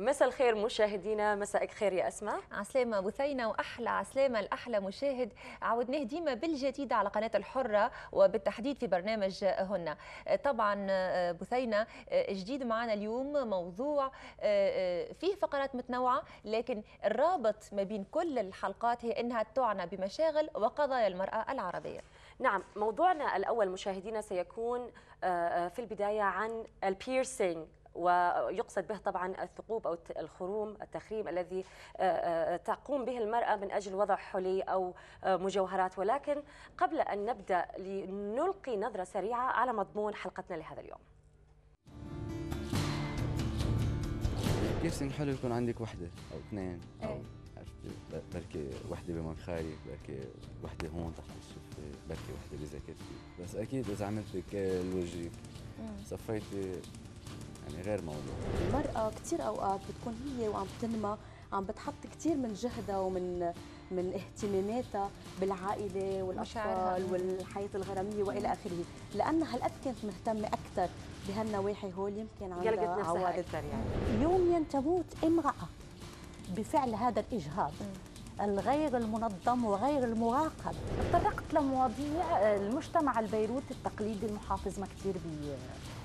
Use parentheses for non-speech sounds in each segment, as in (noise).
مساء الخير مشاهدينا مساءك خير يا اسماء عسلامه بثينه واحلى عسلامه الاحلى مشاهد عودناه ديما بالجديد على قناه الحره وبالتحديد في برنامج هنا طبعا بثينه جديد معنا اليوم موضوع فيه فقرات متنوعه لكن الرابط ما بين كل الحلقات هي انها تعنى بمشاغل وقضايا المراه العربيه نعم موضوعنا الأول مشاهدينا سيكون آه، آه، في البداية عن البيرسينج ويقصد به طبعا الثقوب أو الخروم التخريم الذي آه، آه، تقوم به المرأة من أجل وضع حلي أو آه، مجوهرات ولكن قبل أن نبدأ لنلقي نظرة سريعة على مضمون حلقتنا لهذا اليوم كيف حلو يكون عندك وحدة أو اثنين أو إيه. بركي وحده بمنخاري بركي وحده هون تحت الشفه بركي وحده بزكتي بس اكيد اذا عملت كل وجهك صفيتي يعني غير موضوع المرأة كثير أوقات بتكون هي وعم تنمى عم بتحط كثير من جهدها ومن من اهتماماتها بالعائلة والأطفال والحياة الغرامية وإلى آخره لأنها هالقد كانت مهتمة أكثر بهالنواحي هول يمكن عندها عوارض يعني يوميا تموت امرأة بفعل هذا الإجهاض الغير المنظم وغير المراقب تطرقت لمواضيع المجتمع البيروتي التقليدي المحافظ ما كثير بي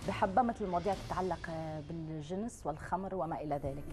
بحبة مثل المواضيع تتعلق بالجنس والخمر وما إلى ذلك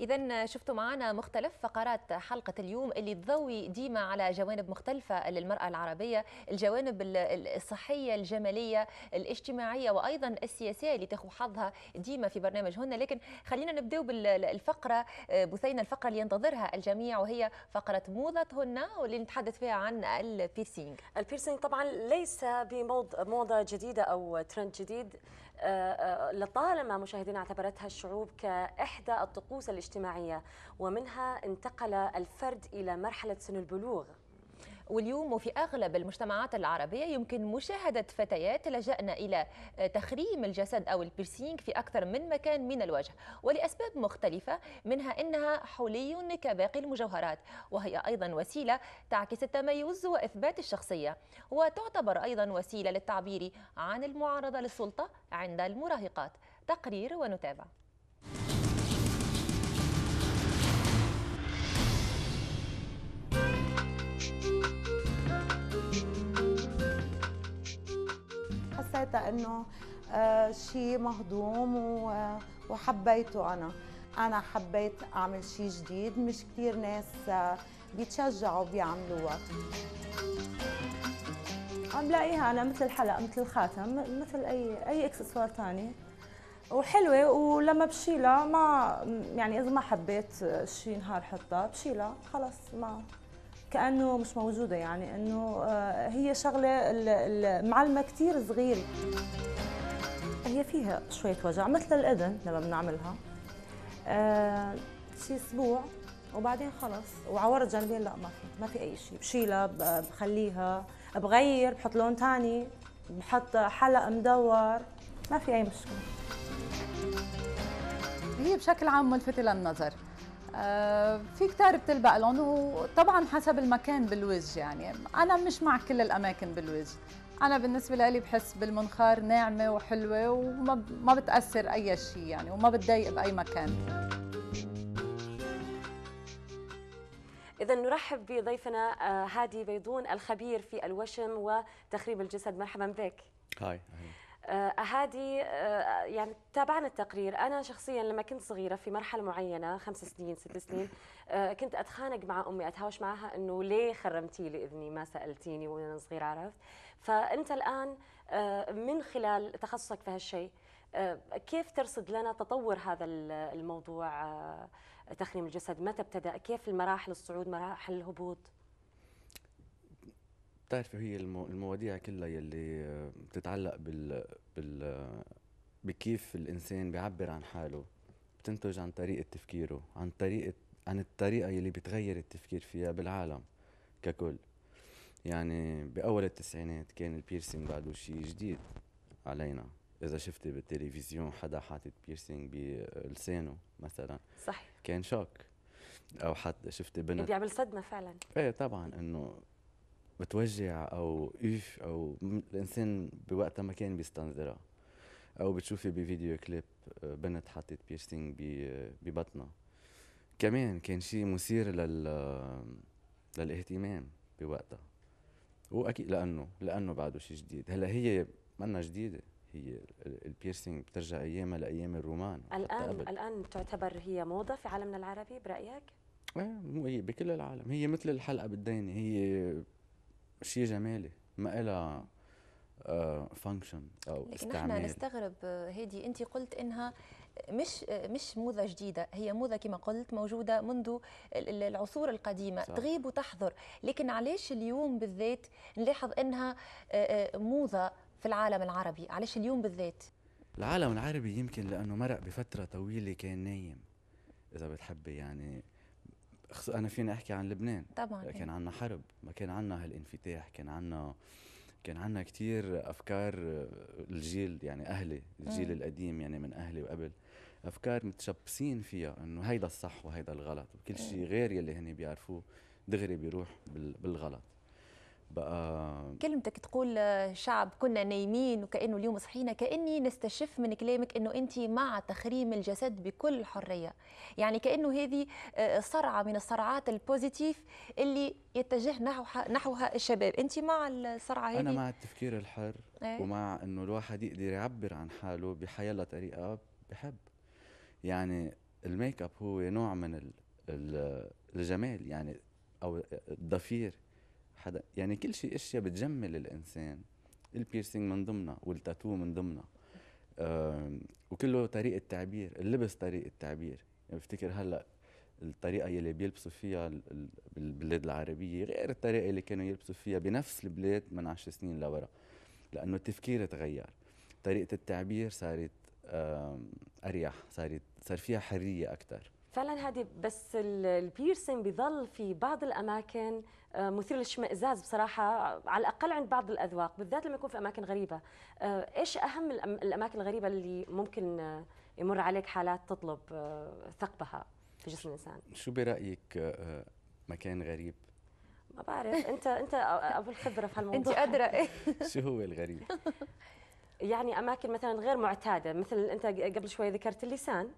إذا شفتوا معنا مختلف فقرات حلقة اليوم اللي تضوي ديما على جوانب مختلفة للمرأة العربية الجوانب الصحية الجمالية الاجتماعية وأيضا السياسية اللي تاخذ حظها ديما في برنامج هنا لكن خلينا نبداو بالفقرة آه، بثينة الفقرة اللي ينتظرها الجميع وهي فقرة موضة هنا واللي نتحدث فيها عن البيرسينج البيرسينج طبعا ليس بموضة جديدة أو ترند جديد آه، آه، لطالما مشاهدينا اعتبرتها الشعوب كإحدى الطقوس الاجتماعية ومنها انتقل الفرد إلى مرحلة سن البلوغ واليوم وفي أغلب المجتمعات العربية يمكن مشاهدة فتيات لجأن إلى آه، تخريم الجسد أو البيرسينج في أكثر من مكان من الوجه ولأسباب مختلفة منها أنها حلي كباقي المجوهرات وهي أيضا وسيلة تعكس التميز وإثبات الشخصية وتعتبر أيضا وسيلة للتعبير عن المعارضة للسلطة عند المراهقات تقرير ونتابع حسيتها انه آه، شيء مهضوم آه، وحبيته انا انا حبيت اعمل شيء جديد مش كثير ناس آه، بيتشجعوا بيعملوها عم بلاقيها انا مثل الحلق مثل الخاتم مثل اي اي اكسسوار ثاني وحلوه ولما بشيلها ما يعني اذا ما حبيت شيء نهار حطها بشيلها خلص ما كانه مش موجوده يعني انه آه، هي شغله معلمه كثير صغيره هي فيها شويه وجع مثل الاذن لما بنعملها آه شي اسبوع وبعدين خلص وعور الجانبين لا ما في ما في اي شيء بشيلها بخليها بغير بحط لون ثاني بحط حلق مدور ما في اي مشكله هي بشكل عام ملفتة للنظر آه، في كتار بتلبق لون وطبعا حسب المكان بالوجه يعني انا مش مع كل الاماكن بالوجه انا بالنسبه لي بحس بالمنخار ناعمه وحلوه وما بتاثر اي شيء يعني وما بتضايق باي مكان إذا نرحب بضيفنا آه، هادي بيضون الخبير في الوشم وتخريب الجسد، مرحبا بك. هاي. هاي. آه، هذه آه، يعني تابعنا التقرير انا شخصيا لما كنت صغيره في مرحله معينه خمس سنين ست سنين آه، كنت اتخانق مع امي اتهاوش معها انه ليه خرمتي لي اذني ما سالتيني وانا صغيره عرفت فانت الان من خلال تخصصك في هالشيء كيف ترصد لنا تطور هذا الموضوع تخريم الجسد متى ابتدا كيف المراحل الصعود مراحل الهبوط بتعرفي هي المواضيع كلها يلي آه، بتتعلق بال بال آه، بكيف الانسان بيعبر عن حاله بتنتج عن طريقه تفكيره عن طريقه عن الطريقه يلي بتغير التفكير فيها بالعالم ككل يعني باول التسعينات كان البيرسينج بعده شيء جديد علينا اذا شفتي بالتلفزيون حدا حاطط بيرسينج بلسانه مثلا صح كان شوك او حتى شفتي بنت بيعمل صدمه فعلا ايه طبعا انه بتوجع او اوف او الانسان بوقتها ما كان بيستنظرها او بتشوفي بفيديو كليب آه، بنت حطت بيرسينج آه، ببطنها كمان كان شيء مثير لل آه، للاهتمام بوقتها واكيد لانه لانه بعده شيء جديد هلا هي منا جديده هي البيرسينج بترجع ايامها لايام الرومان الان الان تعتبر هي موضه في عالمنا العربي برايك؟ ايه مو هي بكل العالم هي مثل الحلقه بالدينه هي شيء جمالي ما إلها فانكشن آه، او لكن احنا نستغرب آه، هادي انت قلت انها مش آه، مش موضه جديده هي موضه كما قلت موجوده منذ العصور القديمه صح. تغيب وتحضر لكن علاش اليوم بالذات نلاحظ انها موضه في العالم العربي علاش اليوم بالذات العالم العربي يمكن لانه مرق بفتره طويله كان نايم اذا بتحبي يعني انا فيني احكي عن لبنان طبعا كان عندنا حرب ما كان عندنا هالانفتاح كان عندنا كان عندنا كثير افكار آه، الجيل يعني اهلي الجيل م. القديم يعني من اهلي وقبل افكار متشبسين فيها انه هيدا الصح وهيدا الغلط وكل شيء غير يلي هن بيعرفوه دغري بيروح بالغلط بقى كلمتك تقول آه، شعب كنا نايمين وكانه اليوم صحينا كاني نستشف من كلامك انه انت مع تخريم الجسد بكل حريه يعني كانه هذه آه، صرعه من الصرعات البوزيتيف اللي يتجه نحوها نحوها الشباب انت مع الصرعه هذه انا مع التفكير الحر ايه؟ ومع انه الواحد يقدر يعبر عن حاله بحيلا طريقه بحب يعني الميك اب هو نوع من الجمال يعني او الضفير حدا يعني كل شيء اشياء بتجمل الانسان البيرسينج من ضمنها والتاتو من ضمنها وكله طريقه تعبير اللبس طريقه تعبير يعني بفتكر هلا الطريقه يلي بيلبسوا فيها بالبلاد العربيه غير الطريقه اللي كانوا يلبسوا فيها بنفس البلاد من عشر سنين لورا لانه التفكير تغير طريقه التعبير صارت اريح صارت صار فيها حريه اكثر فعلا هذه بس البيرسين بيظل في بعض الاماكن آه، مثير للاشمئزاز بصراحه على الاقل عند بعض الاذواق بالذات لما يكون في اماكن غريبه آه، ايش اهم الاماكن الغريبه اللي ممكن آه، يمر عليك حالات تطلب ثقبها في جسم الانسان شو برايك مكان غريب ما بعرف (laughs) انت انت ابو الخبره في هالموضوع انت ادرى (laughs) شو هو الغريب يعني اماكن مثلا غير معتاده مثل انت قبل شوي ذكرت اللسان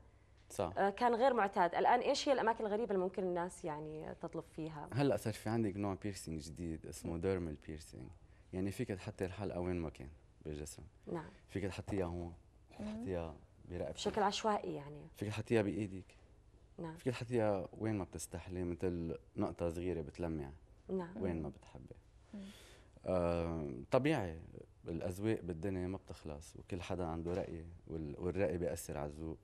صح. آه، كان غير معتاد الان ايش هي الاماكن الغريبه اللي ممكن الناس يعني تطلب فيها هلا صار في عندك نوع بيرسينج جديد اسمه ديرمال بيرسينج يعني فيك تحطي الحلقه وين ما كان بالجسم نعم فيك تحطيها هون فيك تحطيها برقبتك بشكل عشوائي يعني فيك تحطيها بايدك نعم فيك تحطيها وين ما بتستحلي مثل نقطه صغيره بتلمع نعم وين ما بتحبي آه طبيعي الاذواق بالدنيا ما بتخلص وكل حدا عنده راي والراي بياثر على الذوق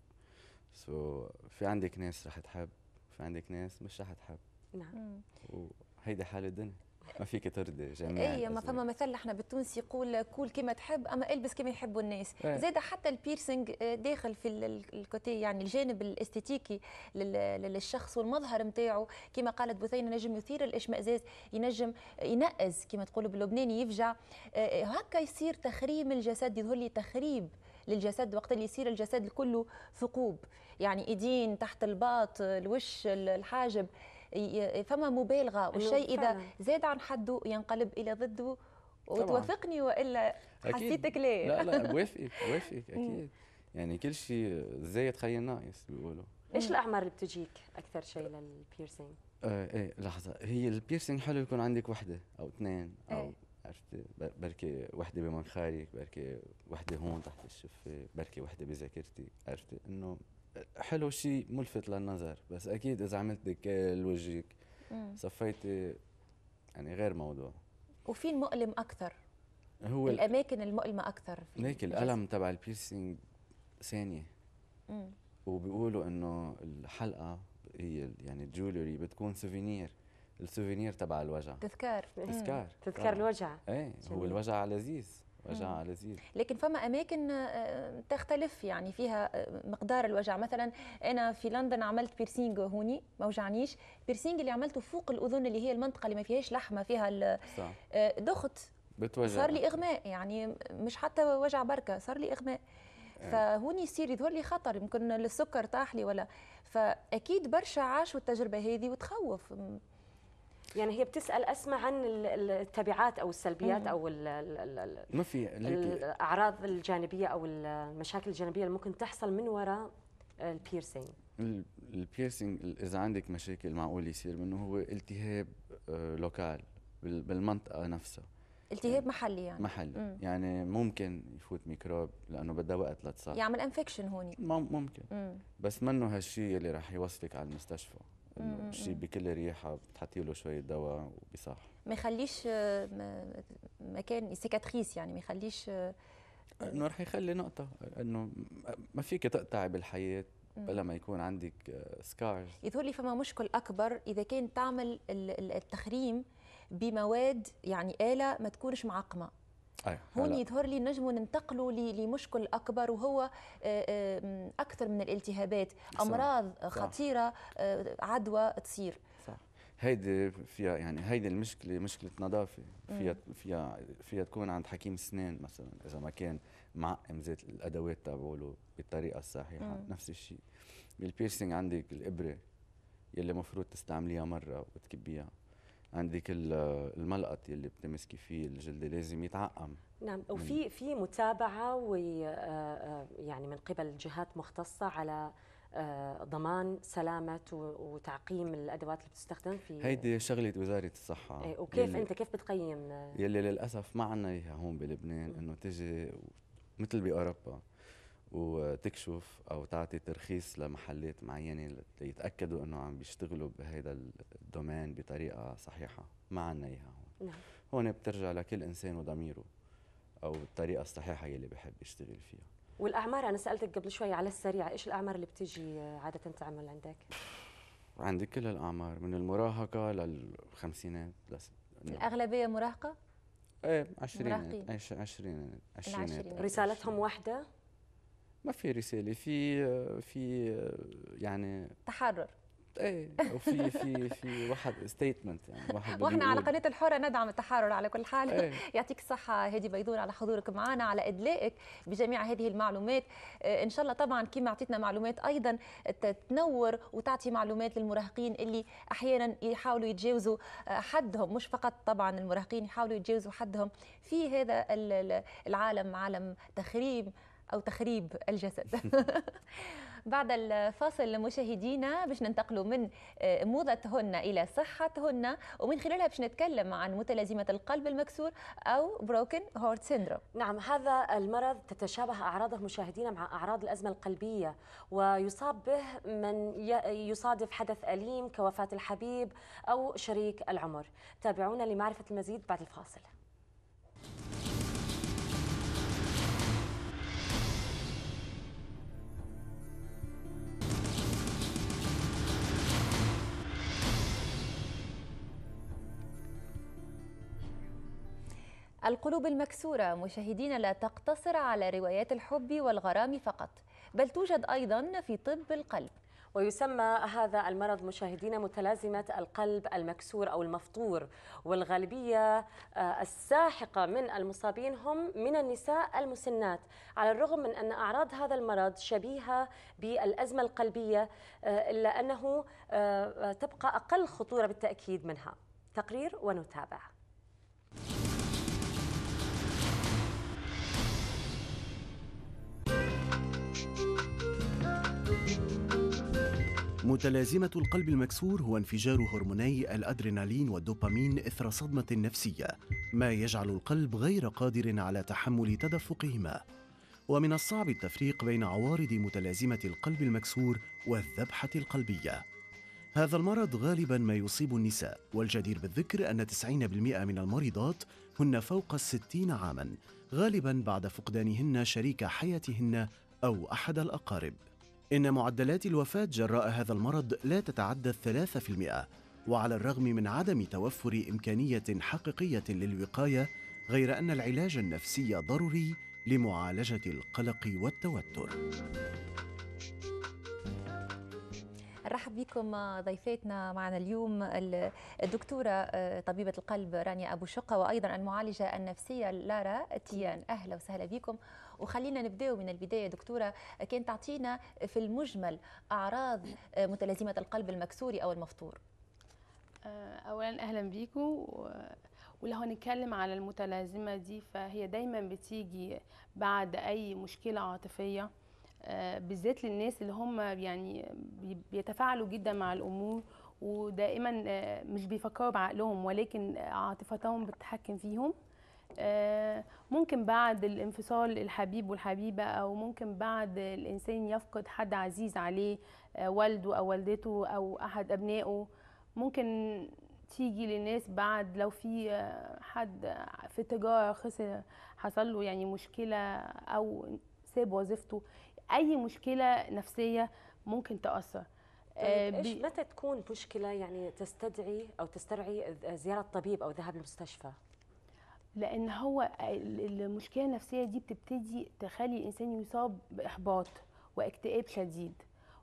سو so, في عندك ناس رح تحب في عندك ناس مش رح تحب نعم وهيدي حال الدنيا ما فيك ترضي جميع اي ما فما مثل احنا بالتونسي يقول كول كما تحب اما البس كما يحبوا الناس ايه. زاد حتى البيرسينج آه، داخل في الكوتي يعني الجانب الاستيتيكي للشخص والمظهر نتاعو كما قالت بثينه نجم يثير الاشمئزاز ينجم ينقز كما تقولوا باللبناني يفجع آه، آه، هكا يصير تخريم الجسد يظهر لي تخريب للجسد وقت اللي يصير الجسد كله ثقوب يعني ايدين تحت الباط الوش الحاجب فما مبالغه والشيء اذا زاد عن حده ينقلب الى ضده وتوافقني والا حسيتك ليه لا لا (laughs) بوافقك بوافقك اكيد يعني كل شيء زايد خي ناقص بيقولوا ايش الاعمار اللي بتجيك اكثر شيء للبيرسينج؟ آه ايه لحظه هي البيرسينج حلو يكون عندك وحده او اثنين او ايه؟ عرفت بركي وحده بمنخارك بركي وحده هون تحت الشفه بركي وحده بذاكرتي عرفت انه حلو شيء ملفت للنظر بس اكيد اذا عملت ديكال لوجهك صفيتي يعني غير موضوع وفي المؤلم اكثر هو الاماكن المؤلمه اكثر ليك الالم تبع البيرسينج ثانيه وبيقولوا انه الحلقه هي يعني الجولري بتكون سوفينير السوفينير تبع الوجع تذكار تذكار تذكار الوجع ايه هو الوجع لذيذ وجع لذيذ لكن فما اماكن آه، آه، تختلف يعني فيها آه، مقدار الوجع مثلا انا في لندن عملت بيرسينج هوني ما وجعنيش بيرسينج اللي عملته فوق الاذن اللي هي المنطقه اللي ما فيهاش لحمه فيها دخت بتوجع صار لي اغماء يعني مش حتى وجع بركه صار لي اغماء فهوني يصير يظهر لي خطر يمكن السكر طاح لي ولا فاكيد برشا عاشوا التجربه هذه وتخوف يعني هي بتسال اسمع عن التبعات او السلبيات الـ او الـ الـ ما في الاعراض الجانبيه او المشاكل الجانبيه اللي ممكن تحصل من وراء البيرسينج البيرسينج اذا عندك مشاكل معقول يصير منه هو التهاب آه، لوكال بالمنطقه نفسها التهاب يعني محلي يعني محلي مم. يعني ممكن يفوت ميكروب لانه بدها وقت لتصاب يعمل انفكشن هون ممكن مم. بس منه هالشيء اللي رح يوصلك على المستشفى انه الشيء بكل ريحه بتحطي له شويه دواء وبيصح ما يخليش مكان سيكاتريس يعني ما يخليش انه رح يخلي نقطه انه ما فيك تقطعي بالحياه بلا ما يكون عندك سكارز آه، يظهر لي فما مشكل اكبر اذا كان تعمل التخريم بمواد يعني اله ما تكونش معقمه هون يظهر لي نجم ننتقلوا لمشكل اكبر وهو آه، آه، اكثر من الالتهابات امراض صح. خطيره آه، عدوى تصير صح هيدي فيها يعني هيدي المشكله مشكله نظافه فيها فيها فيها تكون عند حكيم اسنان مثلا اذا ما كان معقم زيت الادوات تبعوله بالطريقه الصحيحه مم. نفس الشيء بالبيرسينج عندك الابره يلي المفروض تستعمليها مره وتكبيها عندك الملقط اللي بتمسكي فيه الجلد لازم يتعقم نعم وفي في متابعه ويعني آه، آه، من قبل جهات مختصه على آه، ضمان سلامة وتعقيم الأدوات اللي بتستخدم في هيدي شغلة وزارة الصحة إيه، وكيف أنت كيف بتقيم يلي للأسف ما عنا إياها هون بلبنان إنه تجي مثل بأوروبا وتكشف او تعطي ترخيص لمحلات معينه ليتاكدوا انه عم بيشتغلوا بهذا الدومين بطريقه صحيحه ما عنا اياها هون نعم. هون بترجع لكل انسان وضميره او الطريقه الصحيحه يلي بحب يشتغل فيها والاعمار انا سالتك قبل شوي على السريع ايش الاعمار اللي بتيجي عاده تعمل عندك عندي كل الاعمار من المراهقه للخمسينات لس... نعم. الاغلبيه مراهقه ايه عشرينات عشرينات عشرينات رسالتهم واحدة ما في رساله في في يعني تحرر ايه وفي في في واحد ستيتمنت يعني واحد واحنا على قناه الحره ندعم التحرر على كل حال أيه. (laughs) يعطيك الصحه هادي بيدور على حضورك معنا على ادلائك بجميع هذه المعلومات آه، ان شاء الله طبعا كما اعطيتنا معلومات ايضا تنور وتعطي معلومات للمراهقين اللي احيانا يحاولوا يتجاوزوا آه، حدهم مش فقط طبعا المراهقين يحاولوا يتجاوزوا حدهم في هذا العالم عالم تخريب أو تخريب الجسد (laughs) (laughs) بعد الفاصل مشاهدينا باش ننتقلوا من آه، موضتهن إلى صحتهن ومن خلالها باش نتكلم عن متلازمة القلب المكسور أو بروكن هورت سيندروم نعم هذا المرض تتشابه أعراضه مشاهدينا مع أعراض الأزمة القلبية ويصاب به من يصادف حدث أليم كوفاة الحبيب أو شريك العمر تابعونا لمعرفة المزيد بعد الفاصل القلوب المكسورة مشاهدين لا تقتصر على روايات الحب والغرام فقط بل توجد أيضا في طب القلب ويسمى هذا المرض مشاهدين متلازمة القلب المكسور أو المفطور والغالبية آه، الساحقة من المصابين هم من النساء المسنات على الرغم من أن أعراض هذا المرض شبيهة بالأزمة القلبية آه، إلا أنه آه، تبقى أقل خطورة بالتأكيد منها تقرير ونتابع متلازمة القلب المكسور هو انفجار هرموني الأدرينالين والدوبامين إثر صدمة نفسية ما يجعل القلب غير قادر على تحمل تدفقهما ومن الصعب التفريق بين عوارض متلازمة القلب المكسور والذبحة القلبية هذا المرض غالبا ما يصيب النساء والجدير بالذكر أن 90% من المريضات هن فوق الستين عاما غالبا بعد فقدانهن شريك حياتهن أو أحد الأقارب إن معدلات الوفاة جراء هذا المرض لا تتعدى الثلاثة في المئة وعلى الرغم من عدم توفر إمكانية حقيقية للوقاية غير أن العلاج النفسي ضروري لمعالجة القلق والتوتر نرحب بكم ضيفاتنا معنا اليوم الدكتورة آه، طبيبة القلب رانيا أبو شقة وأيضا المعالجة النفسية لارا تيان أهلا وسهلا بكم وخلينا نبداو من البدايه دكتوره كان تعطينا في المجمل اعراض آه، متلازمه القلب المكسوري او المفطور آه، اولا اهلا بيكم ولو هنتكلم على المتلازمه دي فهي دايما بتيجي بعد اي مشكله عاطفيه آه، بالذات للناس اللي هم يعني بيتفاعلوا جدا مع الامور ودائما مش بيفكروا بعقلهم ولكن عاطفتهم بتتحكم فيهم آه، ممكن بعد الانفصال الحبيب والحبيبة أو ممكن بعد الإنسان يفقد حد عزيز عليه آه، والده أو والدته أو أحد أبنائه ممكن تيجي للناس بعد لو في آه، حد في تجارة خسر حصل له يعني مشكلة أو ساب وظيفته أي مشكلة نفسية ممكن تأثر طيب ايش متى تكون مشكله يعني تستدعي او تسترعي زياره طبيب او الذهاب للمستشفى؟ لان هو المشكله النفسيه دي بتبتدي تخلي الانسان يصاب باحباط واكتئاب شديد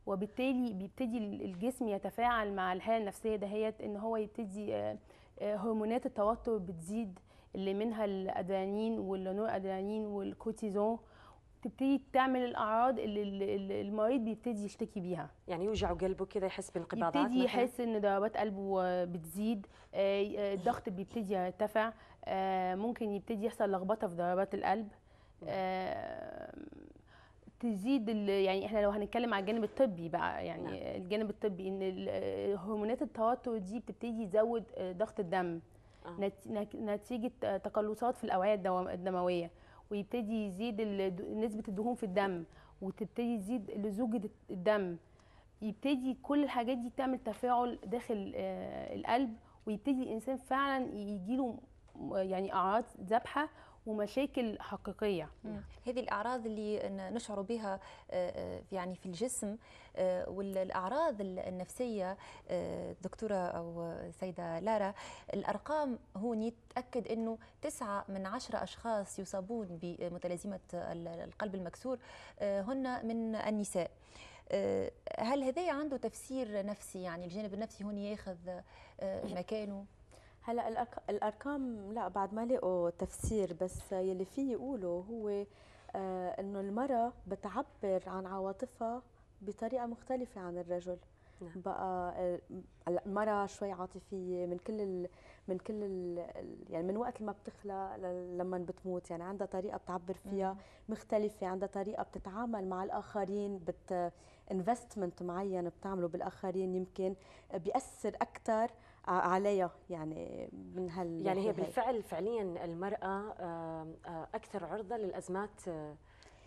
وبالتالي بيبتدي الجسم يتفاعل مع الحاله النفسيه دهيت ان هو يبتدي آه، آه، هرمونات التوتر بتزيد اللي منها الادرينالين والنور ادرينالين والكورتيزون تبتدي تعمل الاعراض اللي المريض بيبتدي يشتكي بيها يعني يوجع قلبه كده يحس بانقباضات يبتدي يحس ان ضربات قلبه بتزيد آه، آه، الضغط بيبتدي يرتفع آه، ممكن يبتدي يحصل لخبطه في ضربات القلب تزيد يعني احنا لو هنتكلم على الجانب الطبي بقى يعني نعم. الجانب الطبي ان هرمونات التوتر دي بتبتدي تزود ضغط الدم آه. نتيجه تقلصات في الاوعيه الدمويه ويبتدي يزيد نسبه الدهون في الدم وتبتدي تزيد لزوجه الدم يبتدي كل الحاجات دي تعمل تفاعل داخل آه، القلب ويبتدي الانسان فعلا يجيله يعني اعراض ذبحه ومشاكل حقيقيه هذه الاعراض اللي نشعر بها آه، آه، يعني في الجسم آه، والاعراض النفسيه دكتوره او سيده لارا الارقام هون تاكد انه تسعة من عشرة اشخاص يصابون بمتلازمه القلب المكسور هن من النساء هل هذا عنده تفسير نفسي يعني الجانب النفسي هون ياخذ مكانه هلا الارقام لا بعد ما لقوا تفسير بس يلي فيه يقولوا هو آه، انه المراه بتعبر عن عواطفها بطريقه مختلفه عن الرجل نعم. بقى آه، المراه شوي عاطفيه من كل ال... من كل ال... يعني من وقت ما بتخلق لما بتموت يعني عندها طريقه بتعبر فيها مختلفه عندها طريقه بتتعامل مع الاخرين بت انفستمنت معين بتعمله بالاخرين يمكن بياثر اكثر عليها يعني من هال يعني هي بالفعل فعليا المراه آه، آه، اكثر عرضه للازمات آه،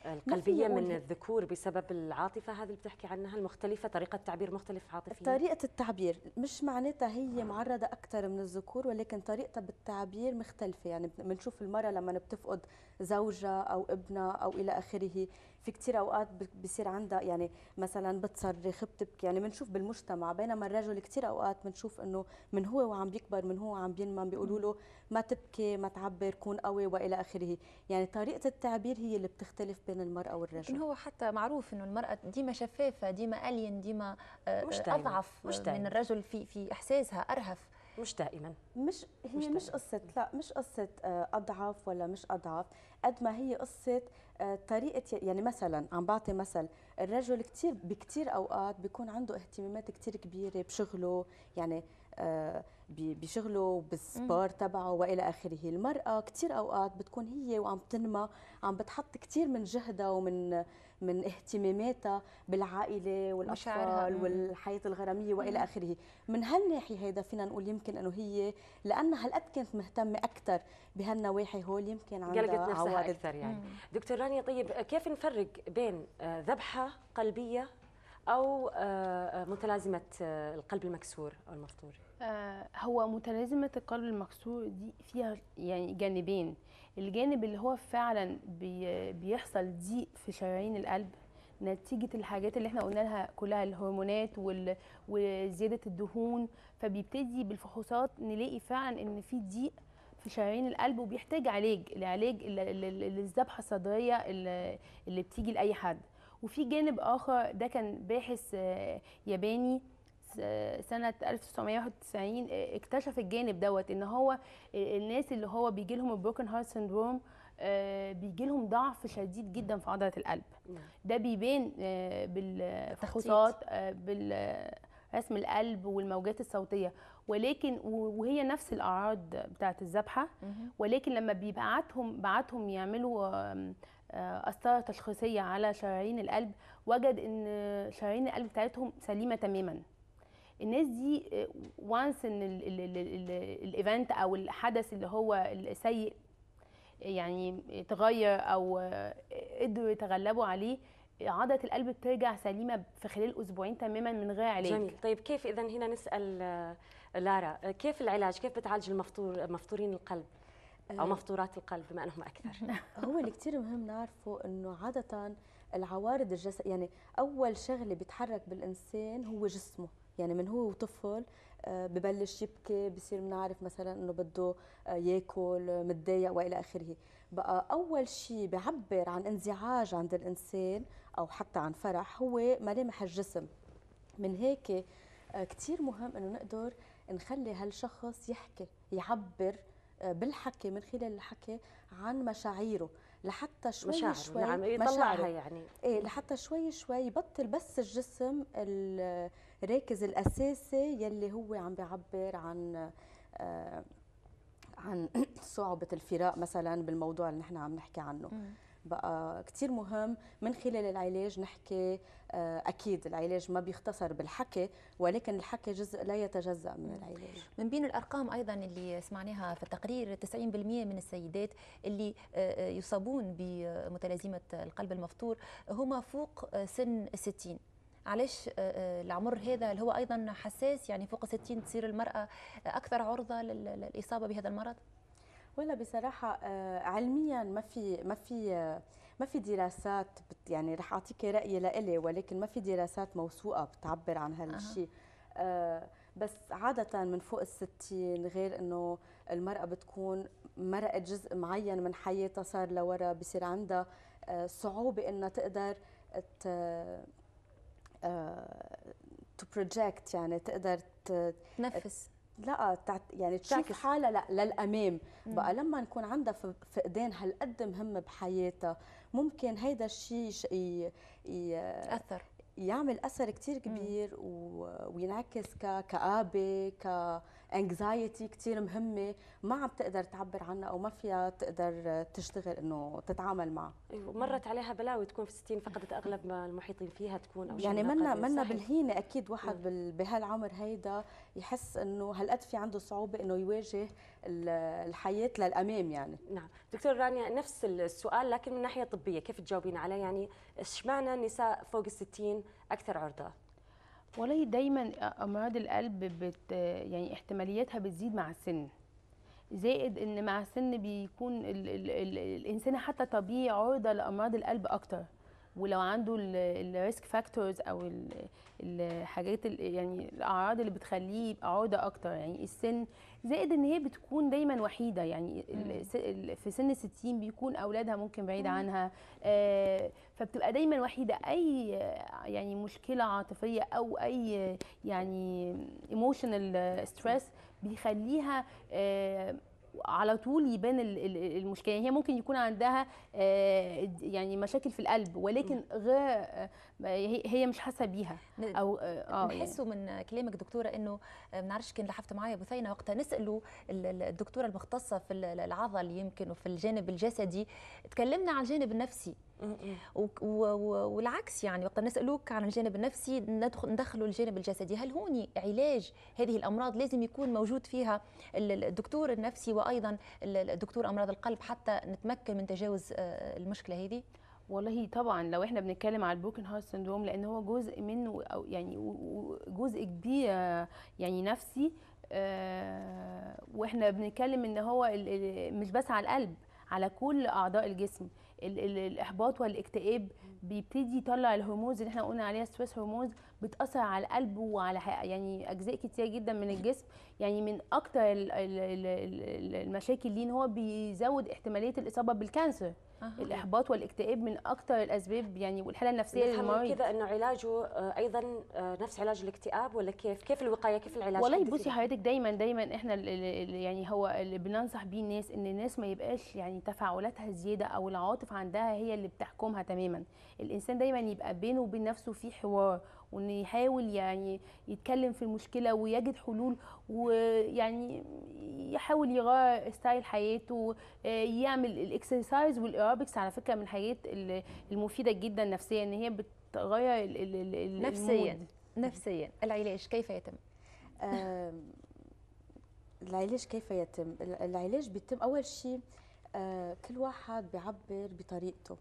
القلبية من الذكور بسبب العاطفة هذه اللي بتحكي عنها المختلفة طريقة تعبير مختلف عاطفيا طريقة التعبير مش معناتها هي معرضة أكثر من الذكور ولكن طريقتها بالتعبير مختلفة يعني بنشوف المرأة لما بتفقد زوجها أو ابنها أو إلى آخره في كثير اوقات بصير عندها يعني مثلا بتصرخ بتبكي يعني بنشوف بالمجتمع بينما الرجل كثير اوقات بنشوف انه من هو وعم بيكبر من هو وعم بينما بيقولوا له ما تبكي ما تعبر كون قوي والى اخره يعني طريقه التعبير هي اللي بتختلف بين المراه والرجل هو حتى معروف انه المراه ديما شفافه ديما الين ديما مش دايماً. اضعف مش دايماً. من الرجل في في احساسها ارهف مش دائما مش هي مش, مش قصه لا مش قصه آه، اضعف ولا مش اضعف قد ما هي قصه آه، طريقه يعني مثلا عم بعطي مثل الرجل كثير بكثير اوقات بيكون عنده اهتمامات كثير كبيره بشغله يعني آه، بشغله بالسبار تبعه والى اخره المراه كثير اوقات بتكون هي وعم تنمى عم بتحط كثير من جهدها ومن من اهتماماتها بالعائله والاطفال والحياه الغراميه والى اخره من هالناحيه هيدا فينا نقول يمكن انه هي لانها هالقد كانت مهتمه اكثر بهالنواحي هول يمكن عندها عوارض اكثر يعني دكتور رانيا طيب كيف نفرق بين آه، ذبحه قلبيه او آه، آه، متلازمه القلب المكسور او المفطور هو متلازمه القلب المكسور دي فيها يعني جانبين الجانب اللي هو فعلا بي بيحصل ضيق في شرايين القلب نتيجه الحاجات اللي احنا قلنا لها كلها الهرمونات وال... وزياده الدهون فبيبتدي بالفحوصات نلاقي فعلا ان في ضيق في شرايين القلب وبيحتاج علاج لعلاج الذبحه الصدريه اللي بتيجي لاي حد وفي جانب اخر ده كان باحث آه، ياباني سنه 1991 آه، اكتشف الجانب دوت ان هو الناس اللي هو بيجي لهم البروكن هارت سندروم بيجي لهم ضعف شديد جدا في عضله القلب ده بيبان آه، بالفحوصات آه، رسم القلب والموجات الصوتيه ولكن وهي نفس الاعراض بتاعه الذبحه ولكن لما بيبعتهم بعتهم يعملوا قسطره تشخيصيه على شرايين القلب وجد ان شرايين القلب بتاعتهم سليمه تماما الناس دي وانس آه، ان الايفنت او الحدث اللي هو السيء يعني اتغير او آه، قدروا يتغلبوا عليه عضله القلب بترجع سليمه في خلال اسبوعين تماما من غير علاج جميل طيب كيف اذا هنا نسال آه، لارا كيف العلاج كيف بتعالج المفطور مفطورين القلب او مفطورات القلب بما انهم اكثر (laughs) هو اللي كثير مهم نعرفه انه عاده العوارض الجسد يعني اول شغله بيتحرك بالانسان هو جسمه يعني من هو وطفل آه، ببلش يبكي بصير بنعرف مثلا انه بده آه، ياكل آه، متضايق والى اخره بقى اول شيء بيعبر عن انزعاج عند الانسان او حتى عن فرح هو ملامح الجسم من هيك كثير مهم انه نقدر نخلي هالشخص يحكي يعبر بالحكي من خلال الحكي عن مشاعيره لحتى شوي مشاعر. شوي نعم يطلعها يعني ايه لحتى شوي شوي يبطل بس الجسم الراكز الاساسي يلي هو عم بيعبر عن آه، عن (coughs) صعوبة الفراق مثلا بالموضوع اللي نحن عم نحكي عنه بقى كثير مهم من خلال العلاج نحكي آه، اكيد العلاج ما بيختصر بالحكي ولكن الحكي جزء لا يتجزا من العلاج من بين الارقام ايضا اللي سمعناها في التقرير 90% من السيدات اللي آه، يصابون بمتلازمه القلب المفتور هما فوق سن 60 علاش آه، آه، العمر هذا اللي هو ايضا حساس يعني فوق 60 تصير المراه اكثر عرضه للاصابه بهذا المرض ولا بصراحة آه، علميا ما في ما في ما في دراسات يعني رح أعطيك رأيي لإلي ولكن ما في دراسات موثوقة بتعبر عن هالشيء أه. بس عادة من فوق الستين غير إنه المرأة بتكون مرقت جزء معين من حياتها صار لورا بصير عندها صعوبة إنها تقدر تو آه، بروجكت يعني تقدر تنفس لا يعني تشوف حالها لا للامام مم. بقى لما نكون عندها فقدان هالقد مهم بحياتها ممكن هيدا الشيء ياثر ي... يعمل اثر كثير كبير و... وينعكس ككابه ك انكزايتي كثير مهمه ما عم تقدر تعبر عنها او ما فيها تقدر تشتغل انه تتعامل معها ومرت أيوة، عليها بلاوي تكون في الستين فقدت اغلب ما المحيطين فيها تكون او يعني منا منا بالهينه اكيد واحد نعم. بهالعمر هيدا يحس انه هالقد في عنده صعوبه انه يواجه الحياه للامام يعني نعم دكتور رانيا نفس السؤال لكن من ناحيه طبيه كيف تجاوبين عليه يعني اشمعنى النساء فوق الستين اكثر عرضه والله دايما امراض القلب بت يعني احتماليتها بتزيد مع السن زائد ان مع السن بيكون ال ال ال الانسان حتى طبيعي عرضه لامراض القلب اكتر ولو عنده الريسك فاكتورز او الحاجات يعني الاعراض اللي بتخليه يبقى عرضه اكتر يعني السن زائد ان هي بتكون دايما وحيده يعني في سن 60 بيكون اولادها ممكن بعيد عنها آه، فبتبقى دايما وحيده اي يعني مشكله عاطفيه او اي يعني ايموشنال ستريس بيخليها آه، على طول يبان المشكله يعني هي ممكن يكون عندها آه، يعني مشاكل في القلب ولكن آه، هي مش حاسه بيها او اه, آه، يعني. من كلامك دكتوره انه ما نعرفش كان لحفت معايا بثينه وقتها نساله الدكتوره المختصه في العضل يمكن وفي الجانب الجسدي تكلمنا على الجانب النفسي والعكس يعني وقت نسالوك عن الجانب النفسي ندخل ندخلوا الجانب الجسدي هل هوني علاج هذه الامراض لازم يكون موجود فيها الدكتور النفسي وايضا الدكتور امراض القلب حتى نتمكن من تجاوز آه، المشكله هذه والله طبعا لو احنا بنتكلم على البروكن هارت سندروم لان هو جزء منه او يعني جزء كبير آه، يعني نفسي آه، واحنا بنتكلم ان هو مش بس على القلب على كل اعضاء الجسم الاحباط والاكتئاب بيبتدي يطلع الهرمونز اللي احنا قلنا عليها ستريس هرمونز بتاثر على القلب وعلى يعني اجزاء كتير جدا من الجسم يعني من اكتر المشاكل ليه ان هو بيزود احتماليه الاصابه بالكانسر أه. الاحباط والاكتئاب من اكتر الاسباب يعني والحاله النفسيه للمريض كده انه علاجه آه، ايضا آه، نفس علاج الاكتئاب ولا كيف كيف الوقايه كيف العلاج والله بصي حضرتك دايما دايما احنا يعني هو اللي بننصح بيه الناس ان الناس ما يبقاش يعني تفاعلاتها زياده او العواطف عندها هي اللي بتحكمها تماما الانسان دايما يبقى بينه وبين نفسه في حوار وان يحاول يعني يتكلم في المشكله ويجد حلول ويعني يحاول يغير ستايل حياته آه، يعمل الاكسرسايز والايروبكس على فكره من الحاجات المفيده جدا نفسيا ان هي بتغير نفسيا نفسيا العلاج كيف يتم؟ العلاج كيف يتم؟ العلاج بيتم اول شيء آه، كل واحد بيعبر بطريقته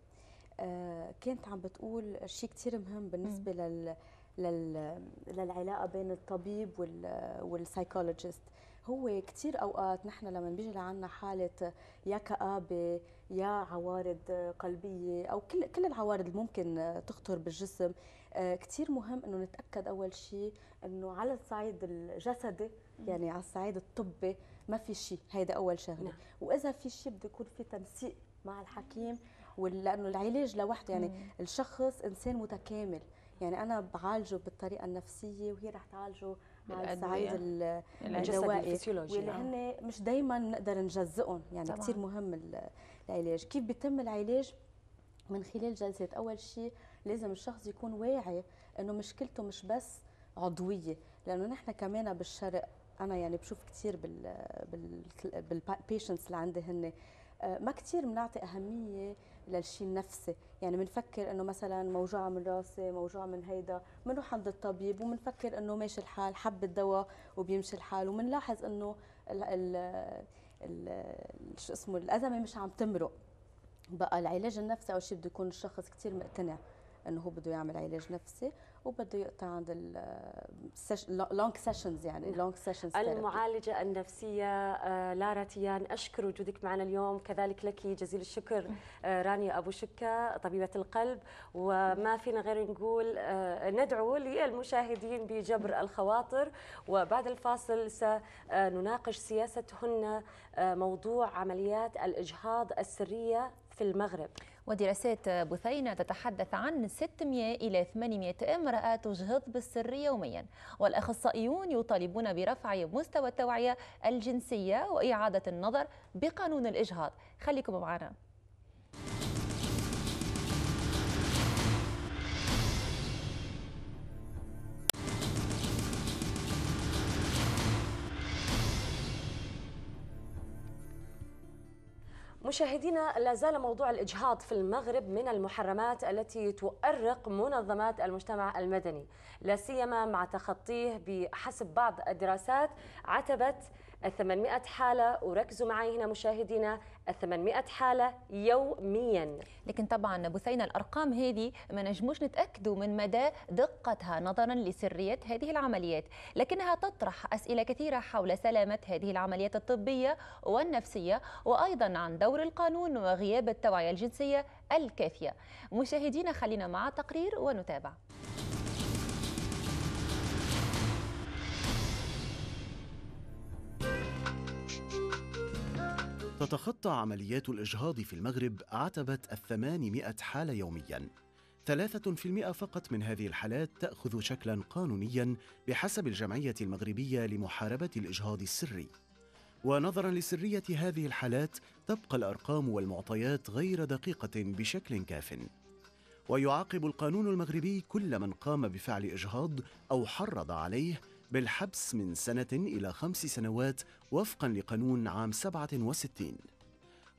آه، كانت عم بتقول شيء كثير مهم بالنسبه لل للعلاقه بين الطبيب والسايكولوجيست هو كثير اوقات نحن لما بيجي لعنا حاله يا كابه يا عوارض قلبيه او كل كل العوارض اللي ممكن تخطر بالجسم آه، كثير مهم انه نتاكد اول شيء انه على الصعيد الجسدي يعني على الصعيد الطبي ما في شيء هيدا اول شغله نعم. واذا في شيء بده يكون في تنسيق مع الحكيم لانه العلاج لوحده يعني مم. الشخص انسان متكامل يعني انا بعالجه بالطريقه النفسيه وهي رح تعالجه على الصعيد الدوائي واللي هن مش دائما نقدر نجزئهم يعني كثير مهم العلاج كيف بيتم العلاج من خلال جلسات اول شيء لازم الشخص يكون واعي انه مشكلته مش بس عضويه لانه نحن كمان بالشرق انا يعني بشوف كثير بال بال بالبيشنتس اللي عندي هن ما كثير بنعطي اهميه للشيء النفسي يعني بنفكر انه مثلا موجوعه من راسي موجوعه من هيدا بنروح عند الطبيب وبنفكر انه ماشي الحال حب الدواء وبيمشي الحال وبنلاحظ انه شو اسمه الازمه مش عم تمرق بقى العلاج النفسي او شيء بده يكون الشخص كثير مقتنع انه هو بده يعمل علاج نفسي وبده يقطع عند اللونج سيشنز يعني لونج نعم. سيشنز المعالجه النفسيه آه، لارا تيان اشكر وجودك معنا اليوم كذلك لك جزيل الشكر آه، رانيا ابو شكه طبيبه القلب وما فينا غير نقول آه، ندعو للمشاهدين بجبر الخواطر وبعد الفاصل سنناقش سياستهن موضوع عمليات الاجهاض السريه في المغرب ودراسات بثينة تتحدث عن 600 إلى 800 امرأة تجهض بالسر يوميا والأخصائيون يطالبون برفع مستوى التوعية الجنسية وإعادة النظر بقانون الإجهاض خليكم معنا مشاهدينا لا زال موضوع الإجهاض في المغرب من المحرمات التي تؤرق منظمات المجتمع المدني لا سيما مع تخطيه بحسب بعض الدراسات عتبة 800 حالة وركزوا معي هنا مشاهدينا 800 حالة يوميا لكن طبعا بثينة الأرقام هذه ما نجموش نتأكدوا من مدى دقتها نظرا لسرية هذه العمليات لكنها تطرح أسئلة كثيرة حول سلامة هذه العمليات الطبية والنفسية وأيضا عن دور القانون وغياب التوعية الجنسية الكافية مشاهدينا خلينا مع تقرير ونتابع تتخطى عمليات الإجهاض في المغرب عتبة الثمانمائة حالة يومياً ثلاثة في المئة فقط من هذه الحالات تأخذ شكلاً قانونياً بحسب الجمعية المغربية لمحاربة الإجهاض السري ونظراً لسرية هذه الحالات تبقى الأرقام والمعطيات غير دقيقة بشكل كافٍ ويعاقب القانون المغربي كل من قام بفعل اجهاض او حرض عليه بالحبس من سنة إلى خمس سنوات وفقا لقانون عام 67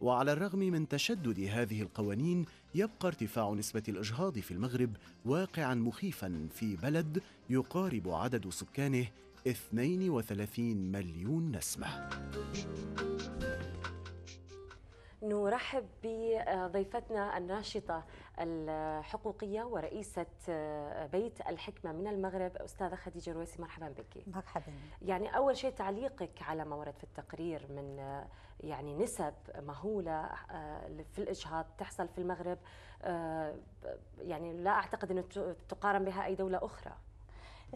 وعلى الرغم من تشدد هذه القوانين يبقى ارتفاع نسبة الإجهاض في المغرب واقعا مخيفا في بلد يقارب عدد سكانه 32 مليون نسمة نرحب بضيفتنا الناشطة الحقوقية ورئيسة بيت الحكمة من المغرب أستاذة خديجة رويسي مرحبا بك مرحبا يعني أول شيء تعليقك على ما ورد في التقرير من يعني نسب مهولة آه، في الإجهاض تحصل في المغرب آه، يعني لا أعتقد أن تقارن بها أي دولة أخرى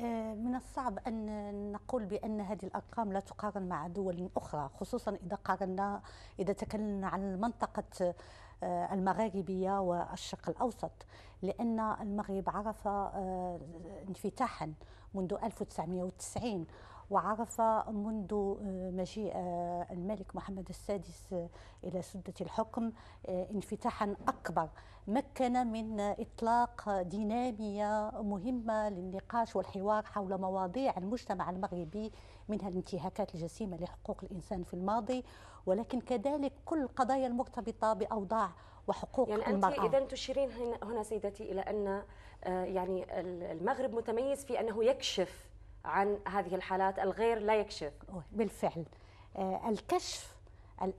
آه، من الصعب أن نقول بأن هذه الأرقام لا تقارن مع دول أخرى خصوصا إذا قارنا إذا تكلمنا عن المنطقة آه، المغاربية والشرق الأوسط لأن المغرب عرف آه، انفتاحا منذ 1990 وعرف منذ آه، مجيء آه، الملك محمد السادس آه، إلى سدة الحكم انفتاحا أكبر مكن من إطلاق دينامية مهمة للنقاش والحوار حول مواضيع المجتمع المغربي منها الانتهاكات الجسيمة لحقوق الإنسان في الماضي ولكن كذلك كل القضايا المرتبطة بأوضاع وحقوق يعني المرأة يعني أنت إذا تشيرين هنا سيدتي إلى أن يعني المغرب متميز في أنه يكشف عن هذه الحالات الغير لا يكشف بالفعل آه، الكشف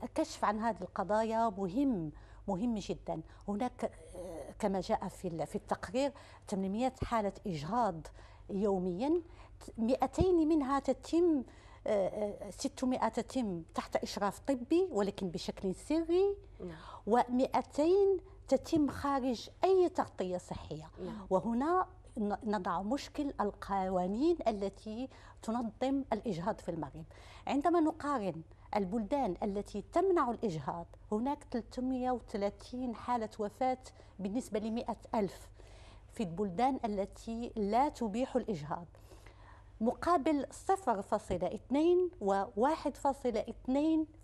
الكشف عن هذه القضايا مهم مهم جدا هناك آه، كما جاء في في التقرير 800 حالة إجهاض يوميا 200 منها تتم 600 آه، تتم تحت إشراف طبي ولكن بشكل سري نعم. و200 تتم خارج أي تغطية صحية نعم. وهنا نضع مشكل القوانين التي تنظم الإجهاض في المغرب عندما نقارن البلدان التي تمنع الإجهاض هناك 330 حالة وفاة بالنسبة لمئة ألف في البلدان التي لا تبيح الإجهاض مقابل 0.2 و 1.2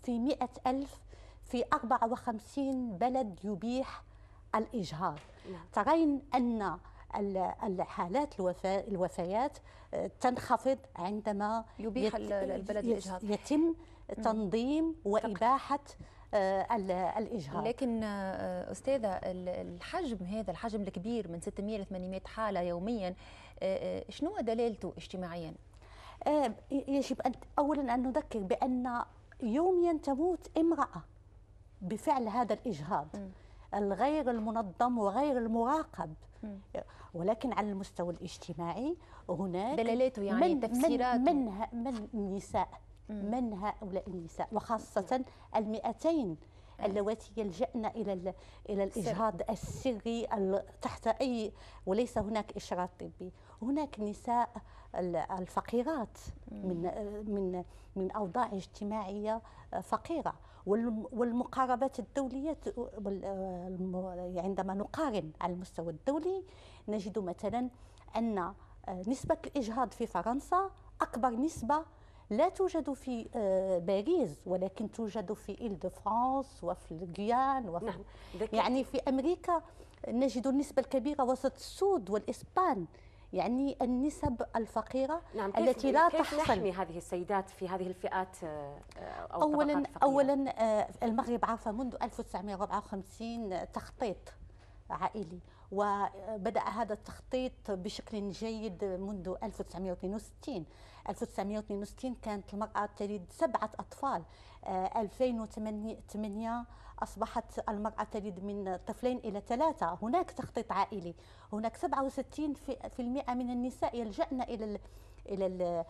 في 100 ألف في 54 بلد يبيح الإجهاض نعم. ترين أن الحالات الوفا الوفيات آه، تنخفض عندما يبيح البلد الإجهاض يتم تنظيم وإباحة آه، الإجهاض لكن آه، أستاذة الحجم هذا الحجم الكبير من 600 ل 800 حالة يوميا شنو دلالته اجتماعيا؟ يجب أن أولا أن نذكر بأن يوميا تموت امرأة بفعل هذا الإجهاض م. الغير المنظم وغير المراقب ولكن على المستوى الاجتماعي هناك دلالاته يعني من تفسيرات من من النساء من هؤلاء النساء وخاصة المئتين اللواتي يلجأن إلى إلى الإجهاض السري تحت أي وليس هناك إشراط طبي هناك نساء الفقيرات من من من أوضاع اجتماعية فقيرة والمقاربات الدولية عندما نقارن على المستوى الدولي نجد مثلا أن آه، نسبة الإجهاض في فرنسا أكبر نسبة لا توجد في آه، باريس ولكن توجد في إيل دو فرانس وفي الجيان وفي نعم. يعني في أمريكا نجد النسبة الكبيرة وسط السود والإسبان يعني النسب الفقيرة نعم التي لا كيف تحصل نحمي هذه السيدات في هذه الفئات آه، أو أولا أولا آه، المغرب عرف منذ 1954 تخطيط عائلي وبدأ هذا التخطيط بشكل جيد منذ 1962 1962 كانت المرأة تلد سبعة أطفال 2008 آه، أصبحت المرأة تلد من طفلين إلى ثلاثة هناك تخطيط عائلي هناك 67% من النساء يلجأن إلى إلى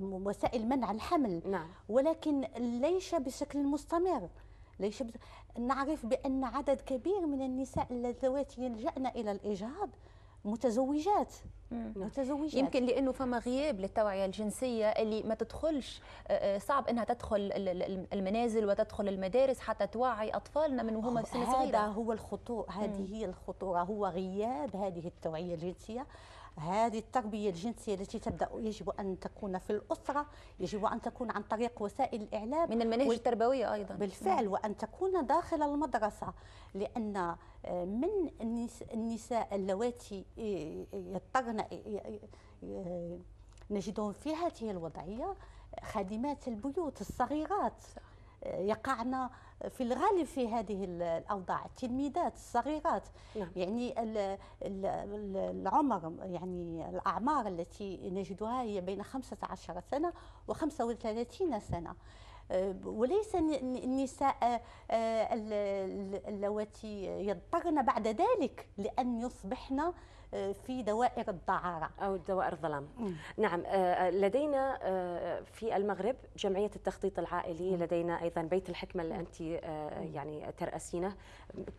وسائل منع الحمل نعم. ولكن ليس بشكل مستمر ليس نعرف بأن عدد كبير من النساء اللواتي يلجأن إلى الإجهاض متزوجات متزوجات يمكن لانه فما غياب للتوعيه الجنسيه اللي ما تدخلش آه، آه، صعب انها تدخل المنازل وتدخل المدارس حتى توعي اطفالنا من وهم في سن صغيره هذا هو الخطوره هذه هي الخطوره هو غياب هذه التوعيه الجنسيه هذه التربية الجنسية التي تبدأ يجب أن تكون في الأسرة يجب أن تكون عن طريق وسائل الإعلام من المناهج التربوية أيضا بالفعل نعم. وأن تكون داخل المدرسة لأن آه، من النساء اللواتي آه، آه، يضطرن نجدهم في هذه الوضعية خادمات البيوت الصغيرات يقعن في الغالب في هذه الاوضاع التلميذات الصغيرات نعم. يعني العمر يعني الاعمار التي نجدها هي بين 15 سنه و35 سنه أه، وليس النساء أه، أه، اللواتي يضطرن بعد ذلك لان يصبحن في دوائر الدعاره او دوائر الظلام نعم آه، آه، لدينا آه، في المغرب جمعيه التخطيط العائلي لدينا ايضا بيت الحكمه اللي انت يعني تراسينه